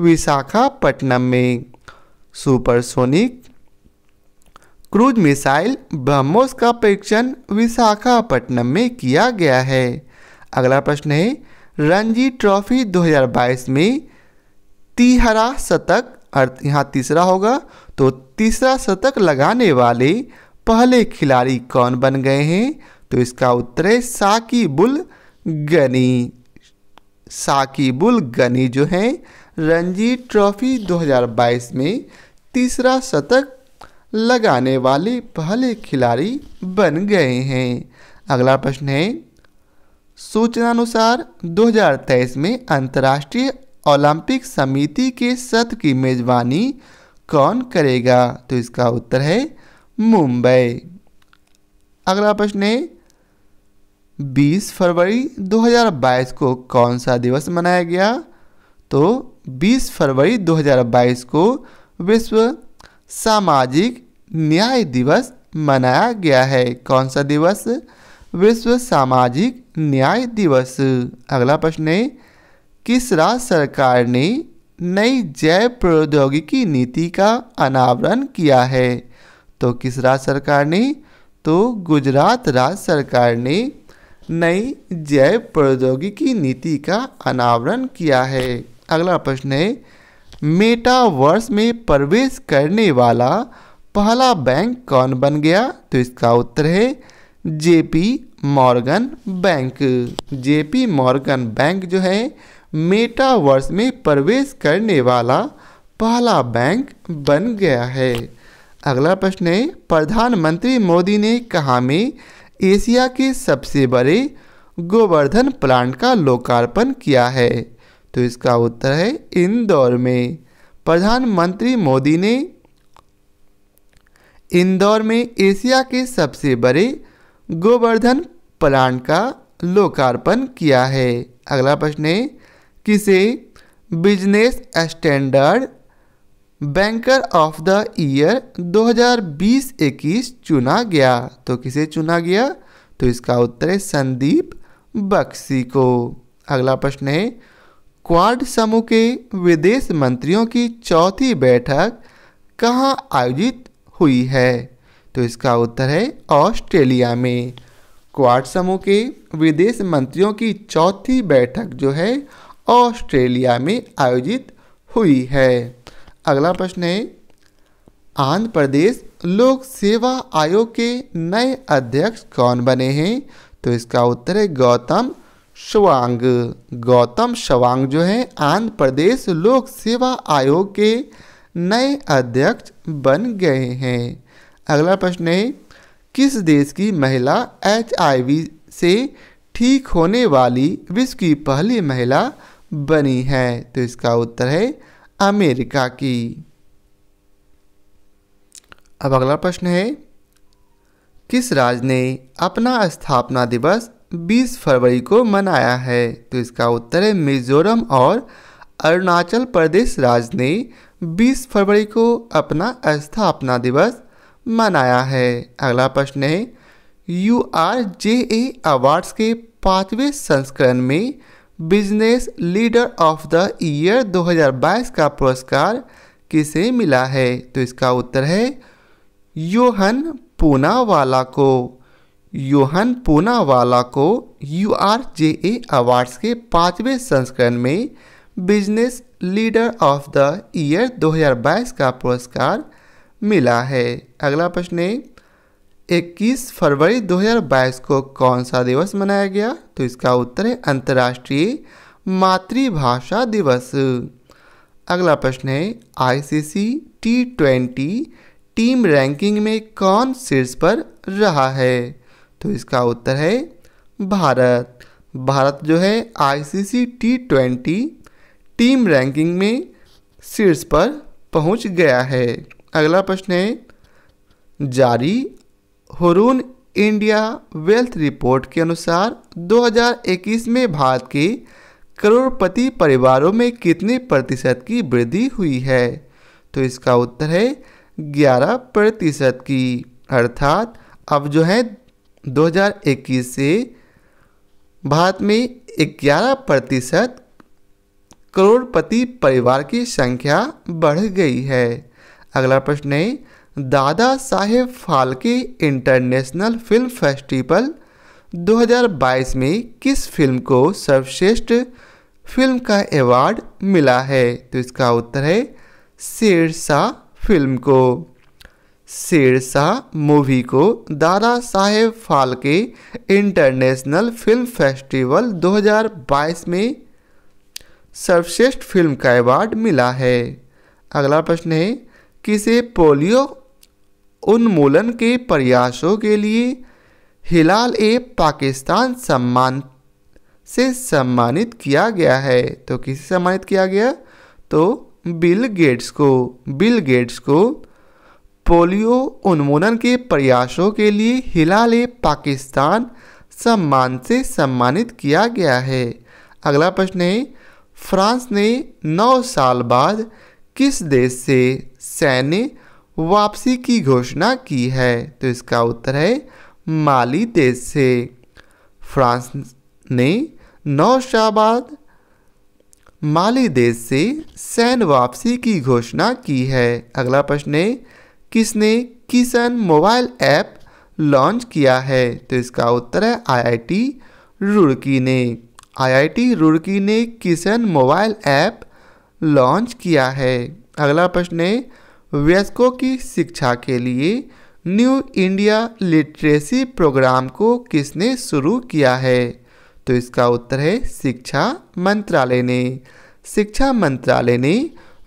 Speaker 1: विशाखापट्टनम में सुपरसोनिक क्रूज मिसाइल ब्रह्मोस का परीक्षण विशाखापट्टनम में किया गया है अगला प्रश्न है रणजी ट्रॉफी 2022 में तिहरा शतक अर्थ यहाँ तीसरा होगा तो तीसरा शतक लगाने वाले पहले खिलाड़ी कौन बन गए हैं तो इसका उत्तर है साकिबुल गनी साकिबुल गनी जो है रणजी ट्रॉफी 2022 में तीसरा शतक लगाने वाले पहले खिलाड़ी बन गए हैं अगला प्रश्न है सूचनानुसार 2023 में अंतर्राष्ट्रीय ओलंपिक समिति के सत्र की मेजबानी कौन करेगा तो इसका उत्तर है मुंबई अगला प्रश्न है 20 फरवरी 2022 को कौन सा दिवस मनाया गया तो 20 फरवरी 2022 को विश्व सामाजिक न्याय दिवस मनाया गया है कौन सा दिवस विश्व सामाजिक न्याय दिवस अगला प्रश्न है किस राज्य सरकार ने नई जैव प्रौद्योगिकी नीति का अनावरण किया है तो किस राज्य सरकार ने तो गुजरात राज्य सरकार ने नई जैव प्रौद्योगिकी नीति का अनावरण किया है अगला प्रश्न है मेटावर्स में प्रवेश करने वाला पहला बैंक कौन बन गया तो इसका उत्तर है JP Morgan bank JP Morgan bank जो है मेटावर्स में प्रवेश करने वाला पहला बैंक बन गया है अगला प्रश्न है प्रधानमंत्री मोदी ने कहा में एशिया के सबसे बड़े गोवर्धन प्लांट का लोकार्पण किया है तो इसका उत्तर है इंदौर में प्रधानमंत्री मोदी ने इंदौर में एशिया के सबसे बड़े गोवर्धन प्लांट का लोकार्पण किया है अगला प्रश्न है किसे Business Standard banker of the year 2020-21 चुना गया तो किसे चुना गया तो इसका उत्तर है संदीप बक्सी को अगला प्रश्न है क्वाड समूह के विदेश मंत्रियों की चौथी बैठक कहाँ आयोजित हुई है तो इसका उत्तर है ऑस्ट्रेलिया में क्वाड समूह के विदेश मंत्रियों की चौथी बैठक जो है ऑस्ट्रेलिया में आयोजित हुई है अगला प्रश्न है आंध्र प्रदेश लोक सेवा आयोग के नए अध्यक्ष कौन बने हैं तो इसका उत्तर है गौतम शवांग गौतम शवांग जो है आंध्र प्रदेश लोक सेवा आयोग के नए अध्यक्ष बन गए हैं अगला प्रश्न है किस देश की महिला एच से ठीक होने वाली विश्व की पहली महिला बनी है तो इसका उत्तर है अमेरिका की अब अगला प्रश्न है किस राज्य ने अपना स्थापना दिवस 20 फरवरी को मनाया है तो इसका उत्तर है मिजोरम और अरुणाचल प्रदेश राज्य ने 20 फरवरी को अपना स्थापना दिवस मनाया है अगला प्रश्न है U R J A awards के पाँचवें संस्करण में business leader of the year 2022 का पुरस्कार किसे मिला है तो इसका उत्तर है योहन पूनावाला को योहन पूनावाला को U R J A awards के पाँचवें संस्करण में business leader of the year 2022 का पुरस्कार मिला है अगला प्रश्न है इक्कीस फरवरी 2022 को कौन सा दिवस मनाया गया तो इसका उत्तर है अंतर्राष्ट्रीय मातृभाषा दिवस अगला प्रश्न है ICC T twenty team ranking में कौन शीर्ष पर रहा है तो इसका उत्तर है भारत भारत जो है ICC T twenty team ranking में शीर्ष पर पहुंच गया है अगला प्रश्न है जारी हरून इंडिया वेल्थ रिपोर्ट के अनुसार 2021 में भारत के करोड़पति परिवारों में कितने प्रतिशत की वृद्धि हुई है तो इसका उत्तर है 11 प्रतिशत की अर्थात अब जो है 2021 से भारत में 11 प्रतिशत करोड़पति परिवार की संख्या बढ़ गई है अगला प्रश्न है Dada Saheb Phalke international film festival 2022 में किस फिल्म को सर्वश्रेष्ठ फिल्म का अवार्ड मिला है तो इसका उत्तर है शेरशाह फिल्म को शेरशाह मूवी को Dada Saheb Phalke international film festival 2022 में सर्वश्रेष्ठ फिल्म का अवार्ड मिला है अगला प्रश्न है किसे पोलियो उन्मूलन के प्रयासों के लिए हिलाल ए पाकिस्तान सम्मान से सम्मानित किया गया है तो किसे सम्मानित किया गया तो बिल गेट्स को बिल गेट्स को पोलियो उन्मूलन के प्रयासों के लिए हिलाल ए पाकिस्तान सम्मान से सम्मानित किया गया है अगला प्रश्न है फ्रांस ने 9 साल बाद किस देश से सैन्य वापसी की घोषणा की है तो इसका उत्तर है माली देश से फ्रांस ने नौशाबाद माली देश से सैन्य वापसी की घोषणा की है अगला प्रश्न है किसने किसन मोबाइल ऐप लॉन्च किया है तो इसका उत्तर है आईआईटी रुड़की ने आईआईटी रुड़की ने किसन मोबाइल ऐप लॉन्च किया है अगला प्रश्न है वयस्कों की शिक्षा के लिए न्यू इंडिया लिटरेसी प्रोग्राम को किसने शुरू किया है तो इसका उत्तर है शिक्षा मंत्रालय ने शिक्षा मंत्रालय ने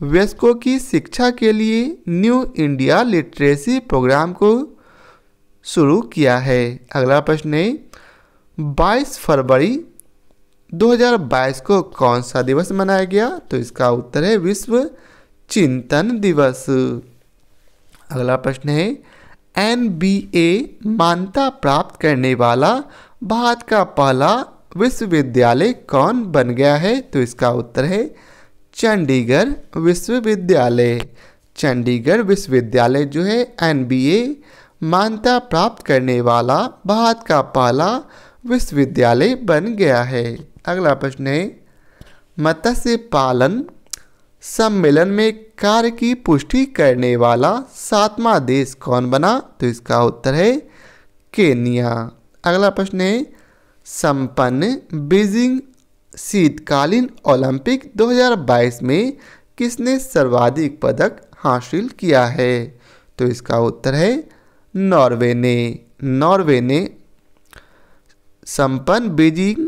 Speaker 1: वयस्कों की शिक्षा के लिए न्यू इंडिया लिटरेसी प्रोग्राम को शुरू किया है अगला प्रश्न है बाईस फरवरी 2022 को कौन सा दिवस मनाया गया तो इसका उत्तर है विश्व चिंतन दिवस अगला प्रश्न है एन बी ए मान्यता प्राप्त करने वाला भारत का पहला विश्वविद्यालय कौन बन गया है तो इसका उत्तर है चंडीगढ़ विश्वविद्यालय चंडीगढ़ विश्वविद्यालय जो है एन बी ए मान्यता प्राप्त करने वाला भारत का पहला विश्वविद्यालय बन गया है अगला प्रश्न है मत्स्य पालन सम्मेलन में कार्य की पुष्टि करने वाला सातवां देश कौन बना तो इसका उत्तर है केनिया अगला प्रश्न है संपन्न बीजिंग शीतकालीन ओलंपिक 2022 में किसने सर्वाधिक पदक हासिल किया है तो इसका उत्तर है नॉर्वे ने नॉर्वे ने संपन्न बीजिंग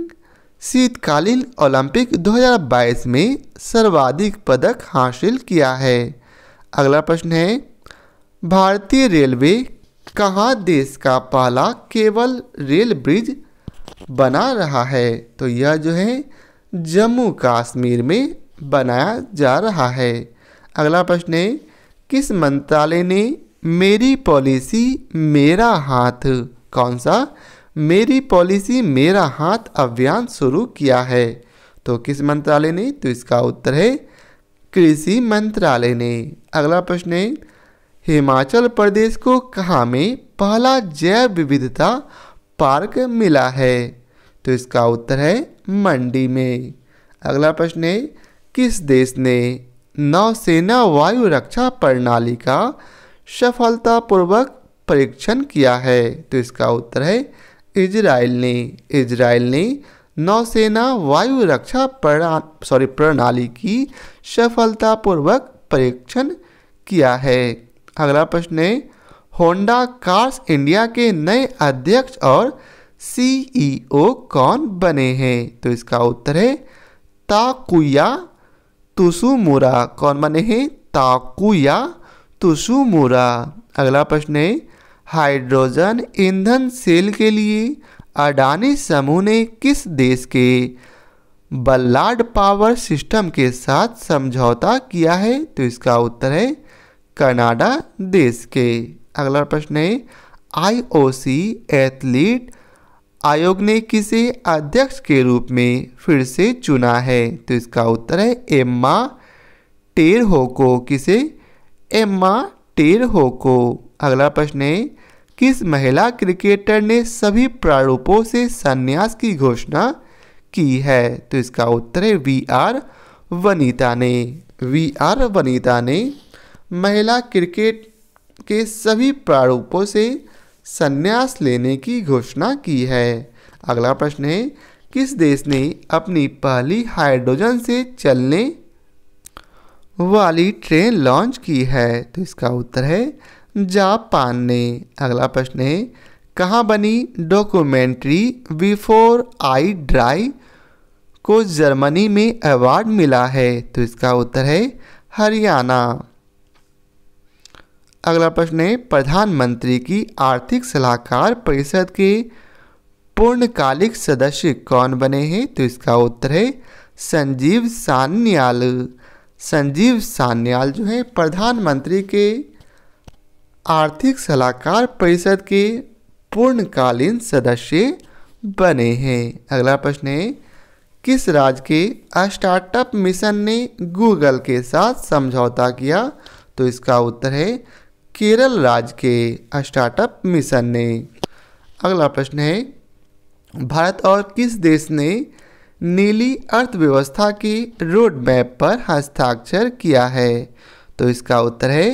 Speaker 1: शीतकालीन ओलंपिक 2022 में सर्वाधिक पदक हासिल किया है अगला प्रश्न है भारतीय रेलवे कहाँ देश का पहला केवल रेल ब्रिज बना रहा है तो यह जो है जम्मू कश्मीर में बनाया जा रहा है अगला प्रश्न है किस मंत्रालय ने मेरी पॉलिसी मेरा हाथ कौन सा मेरी पॉलिसी मेरा हाथ अभियान शुरू किया है तो किस मंत्रालय ने तो इसका उत्तर है कृषि मंत्रालय ने अगला प्रश्न है हिमाचल प्रदेश को कहाँ में पहला जैव विविधता पार्क मिला है तो इसका उत्तर है मंडी में अगला प्रश्न है किस देश ने नौसेना वायु रक्षा प्रणाली का सफलतापूर्वक परीक्षण किया है तो इसका उत्तर है इजराइल ने इजराइल ने नौसेना वायु रक्षा प्रणा सॉरी प्रणाली की सफलतापूर्वक परीक्षण किया है अगला प्रश्न है होंडा कार्स इंडिया के नए अध्यक्ष और सीईओ कौन बने हैं तो इसका उत्तर है ताकुया तुसुमुरा कौन बने हैं ताकुया तुसुमुरा अगला प्रश्न है हाइड्रोजन ईंधन सेल के लिए अडानी समूह ने किस देश के बल्लाड पावर सिस्टम के साथ समझौता किया है तो इसका उत्तर है कनाडा देश के अगला प्रश्न है आईओसी एथलीट आयोग ने किसे अध्यक्ष के रूप में फिर से चुना है तो इसका उत्तर है एम्मा टेरहो को किसे एम्मा टेरहो को अगला प्रश्न है किस महिला क्रिकेटर ने सभी प्रारूपों से संन्यास की घोषणा की है तो इसका उत्तर है वी आर वनीता ने वी आर वनीता ने महिला क्रिकेट के सभी प्रारूपों से संन्यास लेने की घोषणा की है अगला प्रश्न है किस देश ने अपनी पहली हाइड्रोजन से चलने वाली ट्रेन लॉन्च की है तो इसका उत्तर है जापान ने अगला प्रश्न है कहाँ बनी डॉक्यूमेंट्री बिफोर आई ड्राई को जर्मनी में अवार्ड मिला है तो इसका उत्तर है हरियाणा अगला प्रश्न है प्रधानमंत्री की आर्थिक सलाहकार परिषद के पूर्णकालिक सदस्य कौन बने हैं तो इसका उत्तर है संजीव सान्याल संजीव सान्याल जो है प्रधानमंत्री के आर्थिक सलाहकार परिषद के पूर्णकालीन सदस्य बने हैं अगला प्रश्न है किस राज्य के स्टार्टअप मिशन ने गूगल के साथ समझौता किया तो इसका उत्तर है केरल राज्य के स्टार्टअप मिशन ने अगला प्रश्न है भारत और किस देश ने नीली अर्थव्यवस्था की रोड मैप पर हस्ताक्षर किया है तो इसका उत्तर है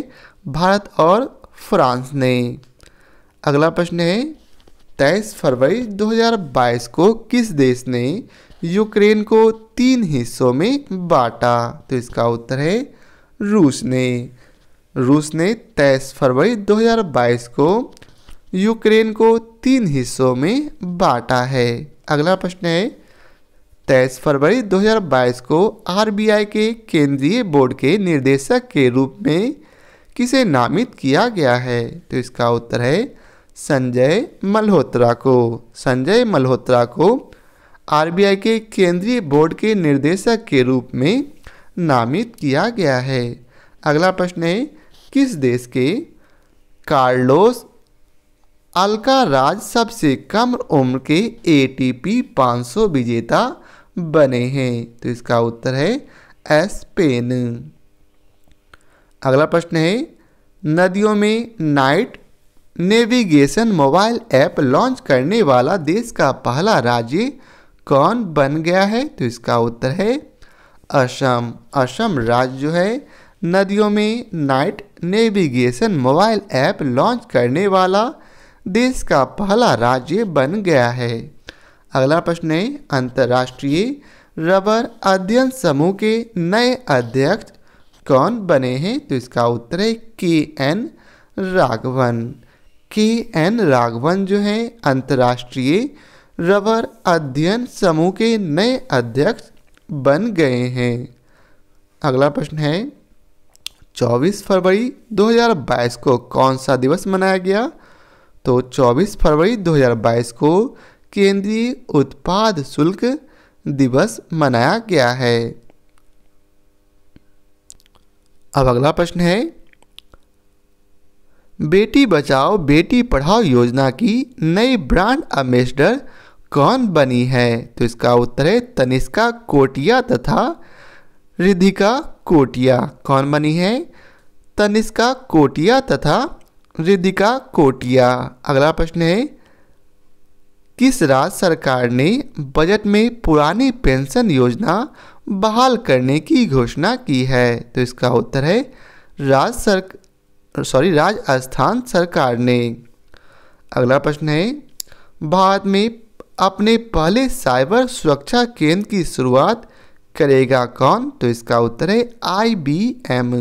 Speaker 1: भारत और फ्रांस ने अगला प्रश्न है तेईस फरवरी 2022 को किस देश ने यूक्रेन को तीन हिस्सों में बांटा तो इसका उत्तर है रूस ने रूस ने तेईस फरवरी 2022 को यूक्रेन को तीन हिस्सों में बांटा है अगला प्रश्न है तेईस फरवरी 2022 को आरबीआई के केंद्रीय बोर्ड के निर्देशक के रूप में किसे नामित किया गया है तो इसका उत्तर है संजय मल्होत्रा को संजय मल्होत्रा को आरबीआई के केंद्रीय बोर्ड के निर्देशक के रूप में नामित किया गया है अगला प्रश्न है किस देश के कार्लोस अलकाराज सबसे कम उम्र के एटीपी 500 विजेता बने हैं तो इसका उत्तर है स्पेन अगला प्रश्न है नदियों में night navigation mobile app launch करने वाला देश का पहला राज्य कौन बन गया है तो इसका उत्तर है असम असम राज्य जो है नदियों में night navigation mobile app launch करने वाला देश का पहला राज्य बन गया है अगला प्रश्न है अंतर्राष्ट्रीय रबर अध्ययन समूह के नए अध्यक्ष कौन बने हैं तो इसका उत्तर है के एन राघवन के एन राघवन जो है अंतर्राष्ट्रीय रबर अध्ययन समूह के नए अध्यक्ष बन गए हैं अगला प्रश्न है 24 फरवरी 2022 को कौन सा दिवस मनाया गया तो 24 फरवरी 2022 को केंद्रीय उत्पाद शुल्क दिवस मनाया गया है अब अगला प्रश्न है बेटी बचाओ बेटी पढ़ाओ योजना की नई ब्रांड एम्बेसडर कौन बनी है तो इसका उत्तर है तनिष्का कोटिया तथा रिधिका कोटिया कौन बनी है तनिष्का कोटिया तथा रिधिका कोटिया अगला प्रश्न है किस राज्य सरकार ने बजट में पुरानी पेंशन योजना बहाल करने की घोषणा की है तो इसका उत्तर है राज सर सॉरी राजस्थान सरकार ने अगला प्रश्न है भारत में अपने पहले साइबर सुरक्षा केंद्र की शुरुआत करेगा कौन तो इसका उत्तर है आईबीएम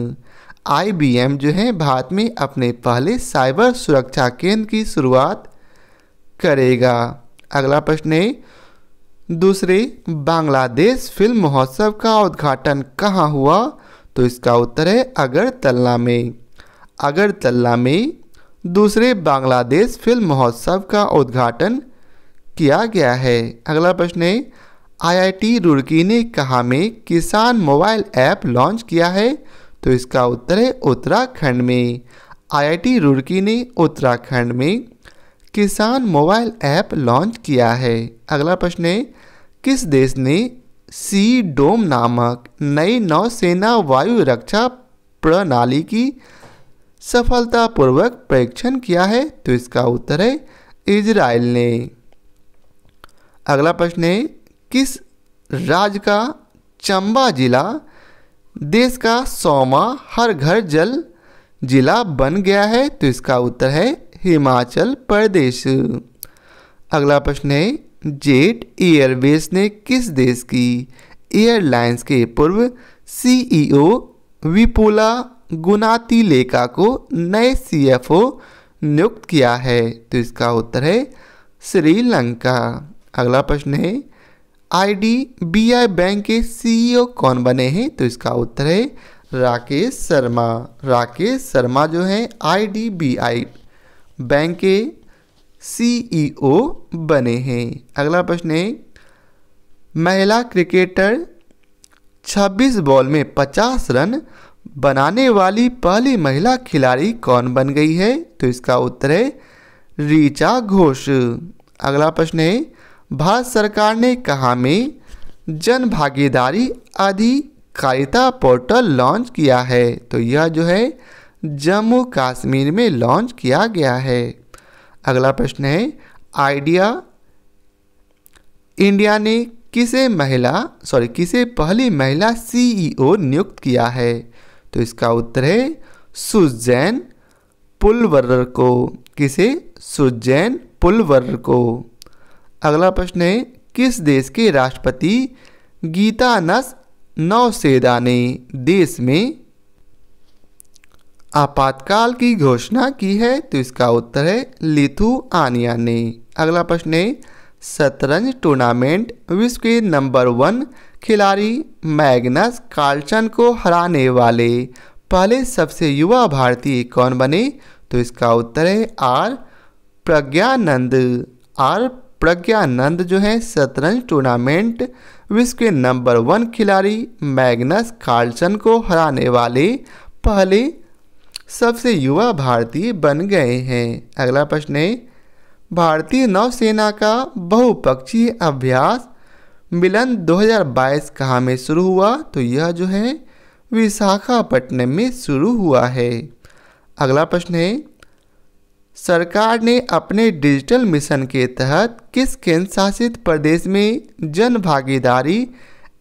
Speaker 1: आईबीएम जो है भारत में अपने पहले साइबर सुरक्षा केंद्र की शुरुआत करेगा अगला प्रश्न है दूसरे बांग्लादेश फिल्म महोत्सव का उद्घाटन कहाँ हुआ तो इसका उत्तर है अगरतला में अगरतला में दूसरे बांग्लादेश फिल्म महोत्सव का उद्घाटन किया गया है अगला प्रश्न है आईआईटी रुड़की ने कहाँ में किसान मोबाइल ऐप लॉन्च किया है तो इसका उत्तर है उत्तराखंड में आईआईटी रुड़की ने उत्तराखंड में किसान मोबाइल ऐप लॉन्च किया है अगला प्रश्न है किस देश ने सी डोम नामक नई नौसेना वायु रक्षा प्रणाली की सफलतापूर्वक परीक्षण किया है तो इसका उत्तर है इजराइल ने अगला प्रश्न है किस राज्य का चंबा जिला देश का सौमा हर घर जल जिला बन गया है तो इसका उत्तर है हिमाचल प्रदेश अगला प्रश्न है जेट एयरवेज ने किस देश की एयरलाइंस के पूर्व सीईओ e विपुला गुनाती लेखा को नए सीएफओ नियुक्त किया है तो इसका उत्तर है श्रीलंका अगला प्रश्न है आईडीबीआई बैंक के सीईओ e कौन बने हैं तो इसका उत्तर है राकेश शर्मा राकेश शर्मा जो है आईडीबीआई बैंक के सीईओ e बने हैं अगला प्रश्न है महिला क्रिकेटर 26 बॉल में 50 रन बनाने वाली पहली महिला खिलाड़ी कौन बन गई है तो इसका उत्तर है रीचा घोष अगला प्रश्न है भारत सरकार ने कहा में जन भागीदारी अधिकारिता पोर्टल लॉन्च किया है तो यह जो है जम्मू कश्मीर में लॉन्च किया गया है अगला प्रश्न है आइडिया इंडिया ने किसे महिला सॉरी किसे पहली महिला सीईओ e नियुक्त किया है तो इसका उत्तर है सुजैन पुलवर्र को किसे सुजैन पुलवर्र को अगला प्रश्न है किस देश के राष्ट्रपति गीता नस नौसेदा ने देश में आपातकाल की घोषणा की है तो इसका उत्तर है लिथुआनिया ने अगला प्रश्न है शतरंज टूर्नामेंट विश्व के नंबर वन खिलाड़ी मैग्नस कार्लसन को हराने वाले पहले सबसे युवा भारतीय कौन बने तो इसका उत्तर है आर प्रज्ञानंद आर प्रज्ञानंद जो है शतरंज टूर्नामेंट विश्व के नंबर वन खिलाड़ी मैग्नस कार्लसन को हराने वाले पहले सबसे युवा भारतीय बन गए हैं अगला प्रश्न है भारतीय नौसेना का बहुपक्षीय अभ्यास मिलन 2022 कहाँ में शुरू हुआ तो यह जो है विशाखापट्टनम में शुरू हुआ है अगला प्रश्न है सरकार ने अपने डिजिटल मिशन के तहत किस केंद्र शासित प्रदेश में जन भागीदारी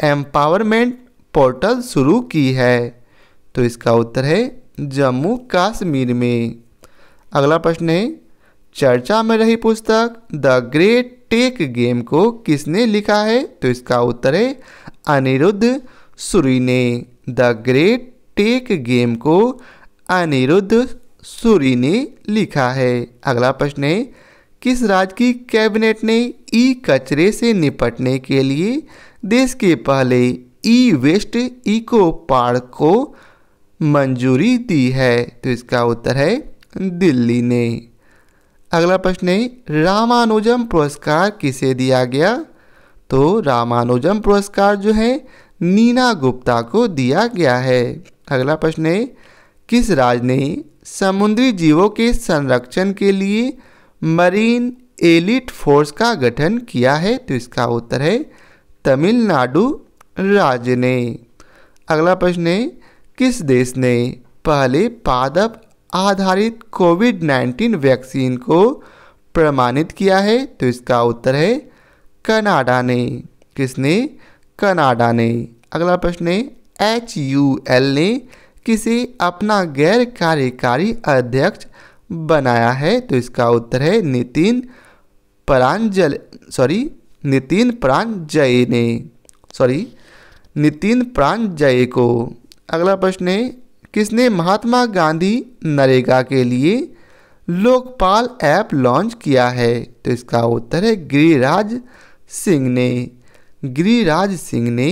Speaker 1: एम्पावरमेंट पोर्टल शुरू की है तो इसका उत्तर है जम्मू कश्मीर में अगला प्रश्न है चर्चा में रही पुस्तक द ग्रेट टेक गेम को किसने लिखा है तो इसका उत्तर है अनिरुद्ध सूरी ने द ग्रेट टेक गेम को अनिरुद्ध सूरी ने लिखा है अगला प्रश्न है किस राज्य की कैबिनेट ने ई कचरे से निपटने के लिए देश के पहले ई वेस्ट इको पार्क को मंजूरी दी है तो इसका उत्तर है दिल्ली ने अगला प्रश्न है रामानुजम पुरस्कार किसे दिया गया तो रामानुजम पुरस्कार जो है नीना गुप्ता को दिया गया है अगला प्रश्न है किस राज्य ने समुद्री जीवों के संरक्षण के लिए मरीन एलिट फोर्स का गठन किया है तो इसका उत्तर है तमिलनाडु राज्य ने अगला प्रश्न है किस देश ने पहले पादप आधारित कोविड 19 वैक्सीन को प्रमाणित किया है तो इसका उत्तर है कनाडा ने किसने कनाडा ने अगला प्रश्न है एच यू एल ने किसे अपना गैर कार्यकारी अध्यक्ष बनाया है तो इसका उत्तर है नितिन परांजल सॉरी नितिन प्रांजय ने सॉरी नितिन प्रांजय को अगला प्रश्न है किसने महात्मा गांधी नरेगा के लिए लोकपाल ऐप लॉन्च किया है तो इसका उत्तर है गिरिराज सिंह ने गिरिराज सिंह ने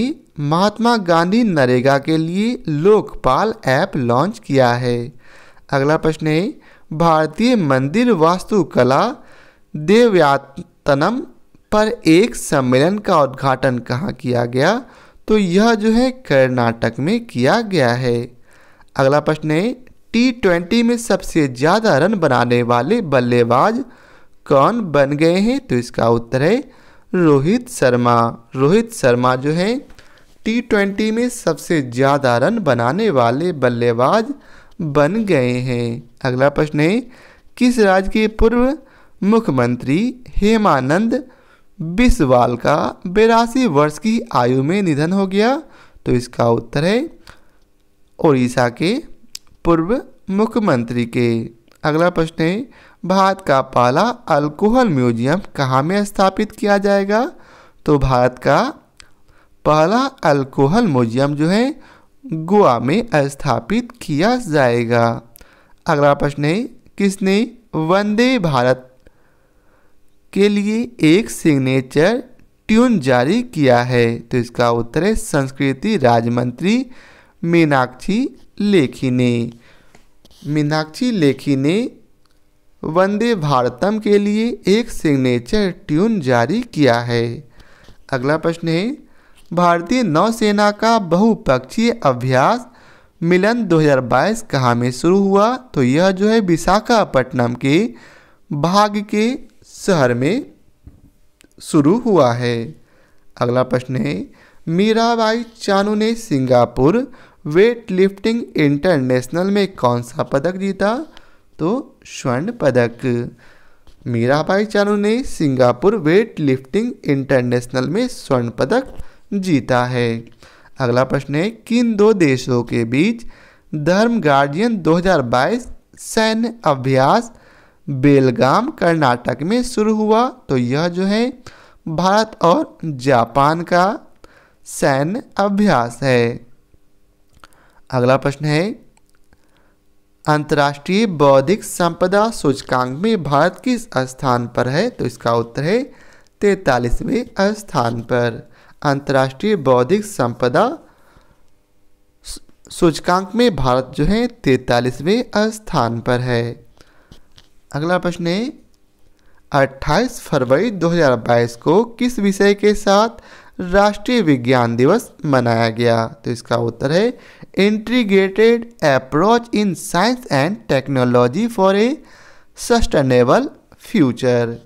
Speaker 1: महात्मा गांधी नरेगा के लिए लोकपाल ऐप लॉन्च किया है अगला प्रश्न है भारतीय मंदिर वास्तुकला देवयातनम पर एक सम्मेलन का उद्घाटन कहाँ किया गया तो यह जो है कर्नाटक में किया गया है अगला प्रश्न है टी ट्वेंटी में सबसे ज़्यादा रन बनाने वाले बल्लेबाज कौन बन गए हैं तो इसका उत्तर है रोहित शर्मा रोहित शर्मा जो है टी ट्वेंटी में सबसे ज़्यादा रन बनाने वाले बल्लेबाज बन गए हैं अगला प्रश्न है किस राज्य के पूर्व मुख्यमंत्री हेमानंद बिस्वाल का बेरासी वर्ष की आयु में निधन हो गया तो इसका उत्तर है उड़ीसा के पूर्व मुख्यमंत्री के अगला प्रश्न है भारत का पहला अल्कोहल म्यूजियम कहाँ में स्थापित किया जाएगा तो भारत का पहला अल्कोहल म्यूजियम जो है गोवा में स्थापित किया जाएगा अगला प्रश्न है किसने वंदे भारत के लिए एक सिग्नेचर ट्यून जारी किया है तो इसका उत्तर है संस्कृति राज्य मंत्री मीनाक्षी लेखी ने मीनाक्षी लेखी ने वंदे भारतम के लिए एक सिग्नेचर ट्यून जारी किया है अगला प्रश्न है भारतीय नौसेना का बहुपक्षीय अभ्यास मिलन 2022 कहाँ में शुरू हुआ तो यह जो है विशाखापट्टनम के भाग के शहर में शुरू हुआ है अगला प्रश्न है मीराबाई चानू ने सिंगापुर वेट लिफ्टिंग इंटरनेशनल में कौन सा पदक जीता तो स्वर्ण पदक मीराबाई चानू ने सिंगापुर वेट लिफ्टिंग इंटरनेशनल में स्वर्ण पदक जीता है अगला प्रश्न है किन दो देशों के बीच धर्म गार्जियन 2022 सैन्य अभ्यास बेलगाम कर्नाटक में शुरू हुआ तो यह जो है भारत और जापान का सैन्य अभ्यास है अगला प्रश्न है अंतर्राष्ट्रीय बौद्धिक संपदा सूचकांक में भारत किस स्थान पर है तो इसका उत्तर है तैतालीसवें स्थान पर अंतर्राष्ट्रीय बौद्धिक संपदा सूचकांक में भारत जो है तैतालीसवें स्थान पर है अगला प्रश्न है 28 फरवरी 2022 को किस विषय के साथ राष्ट्रीय विज्ञान दिवस मनाया गया तो इसका उत्तर है integrated approach in science and technology for a sustainable future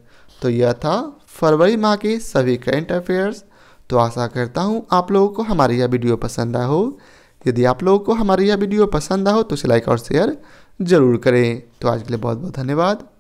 Speaker 1: तो यह था फरवरी माह के सभी करेंट अफेयर्स तो आशा करता हूँ आप लोगों को हमारी यह वीडियो पसंद आया हो यदि आप लोगों को हमारी यह वीडियो पसंद आया हो तो इसे लाइक और शेयर ज़रूर करें तो आज के लिए बहुत बहुत धन्यवाद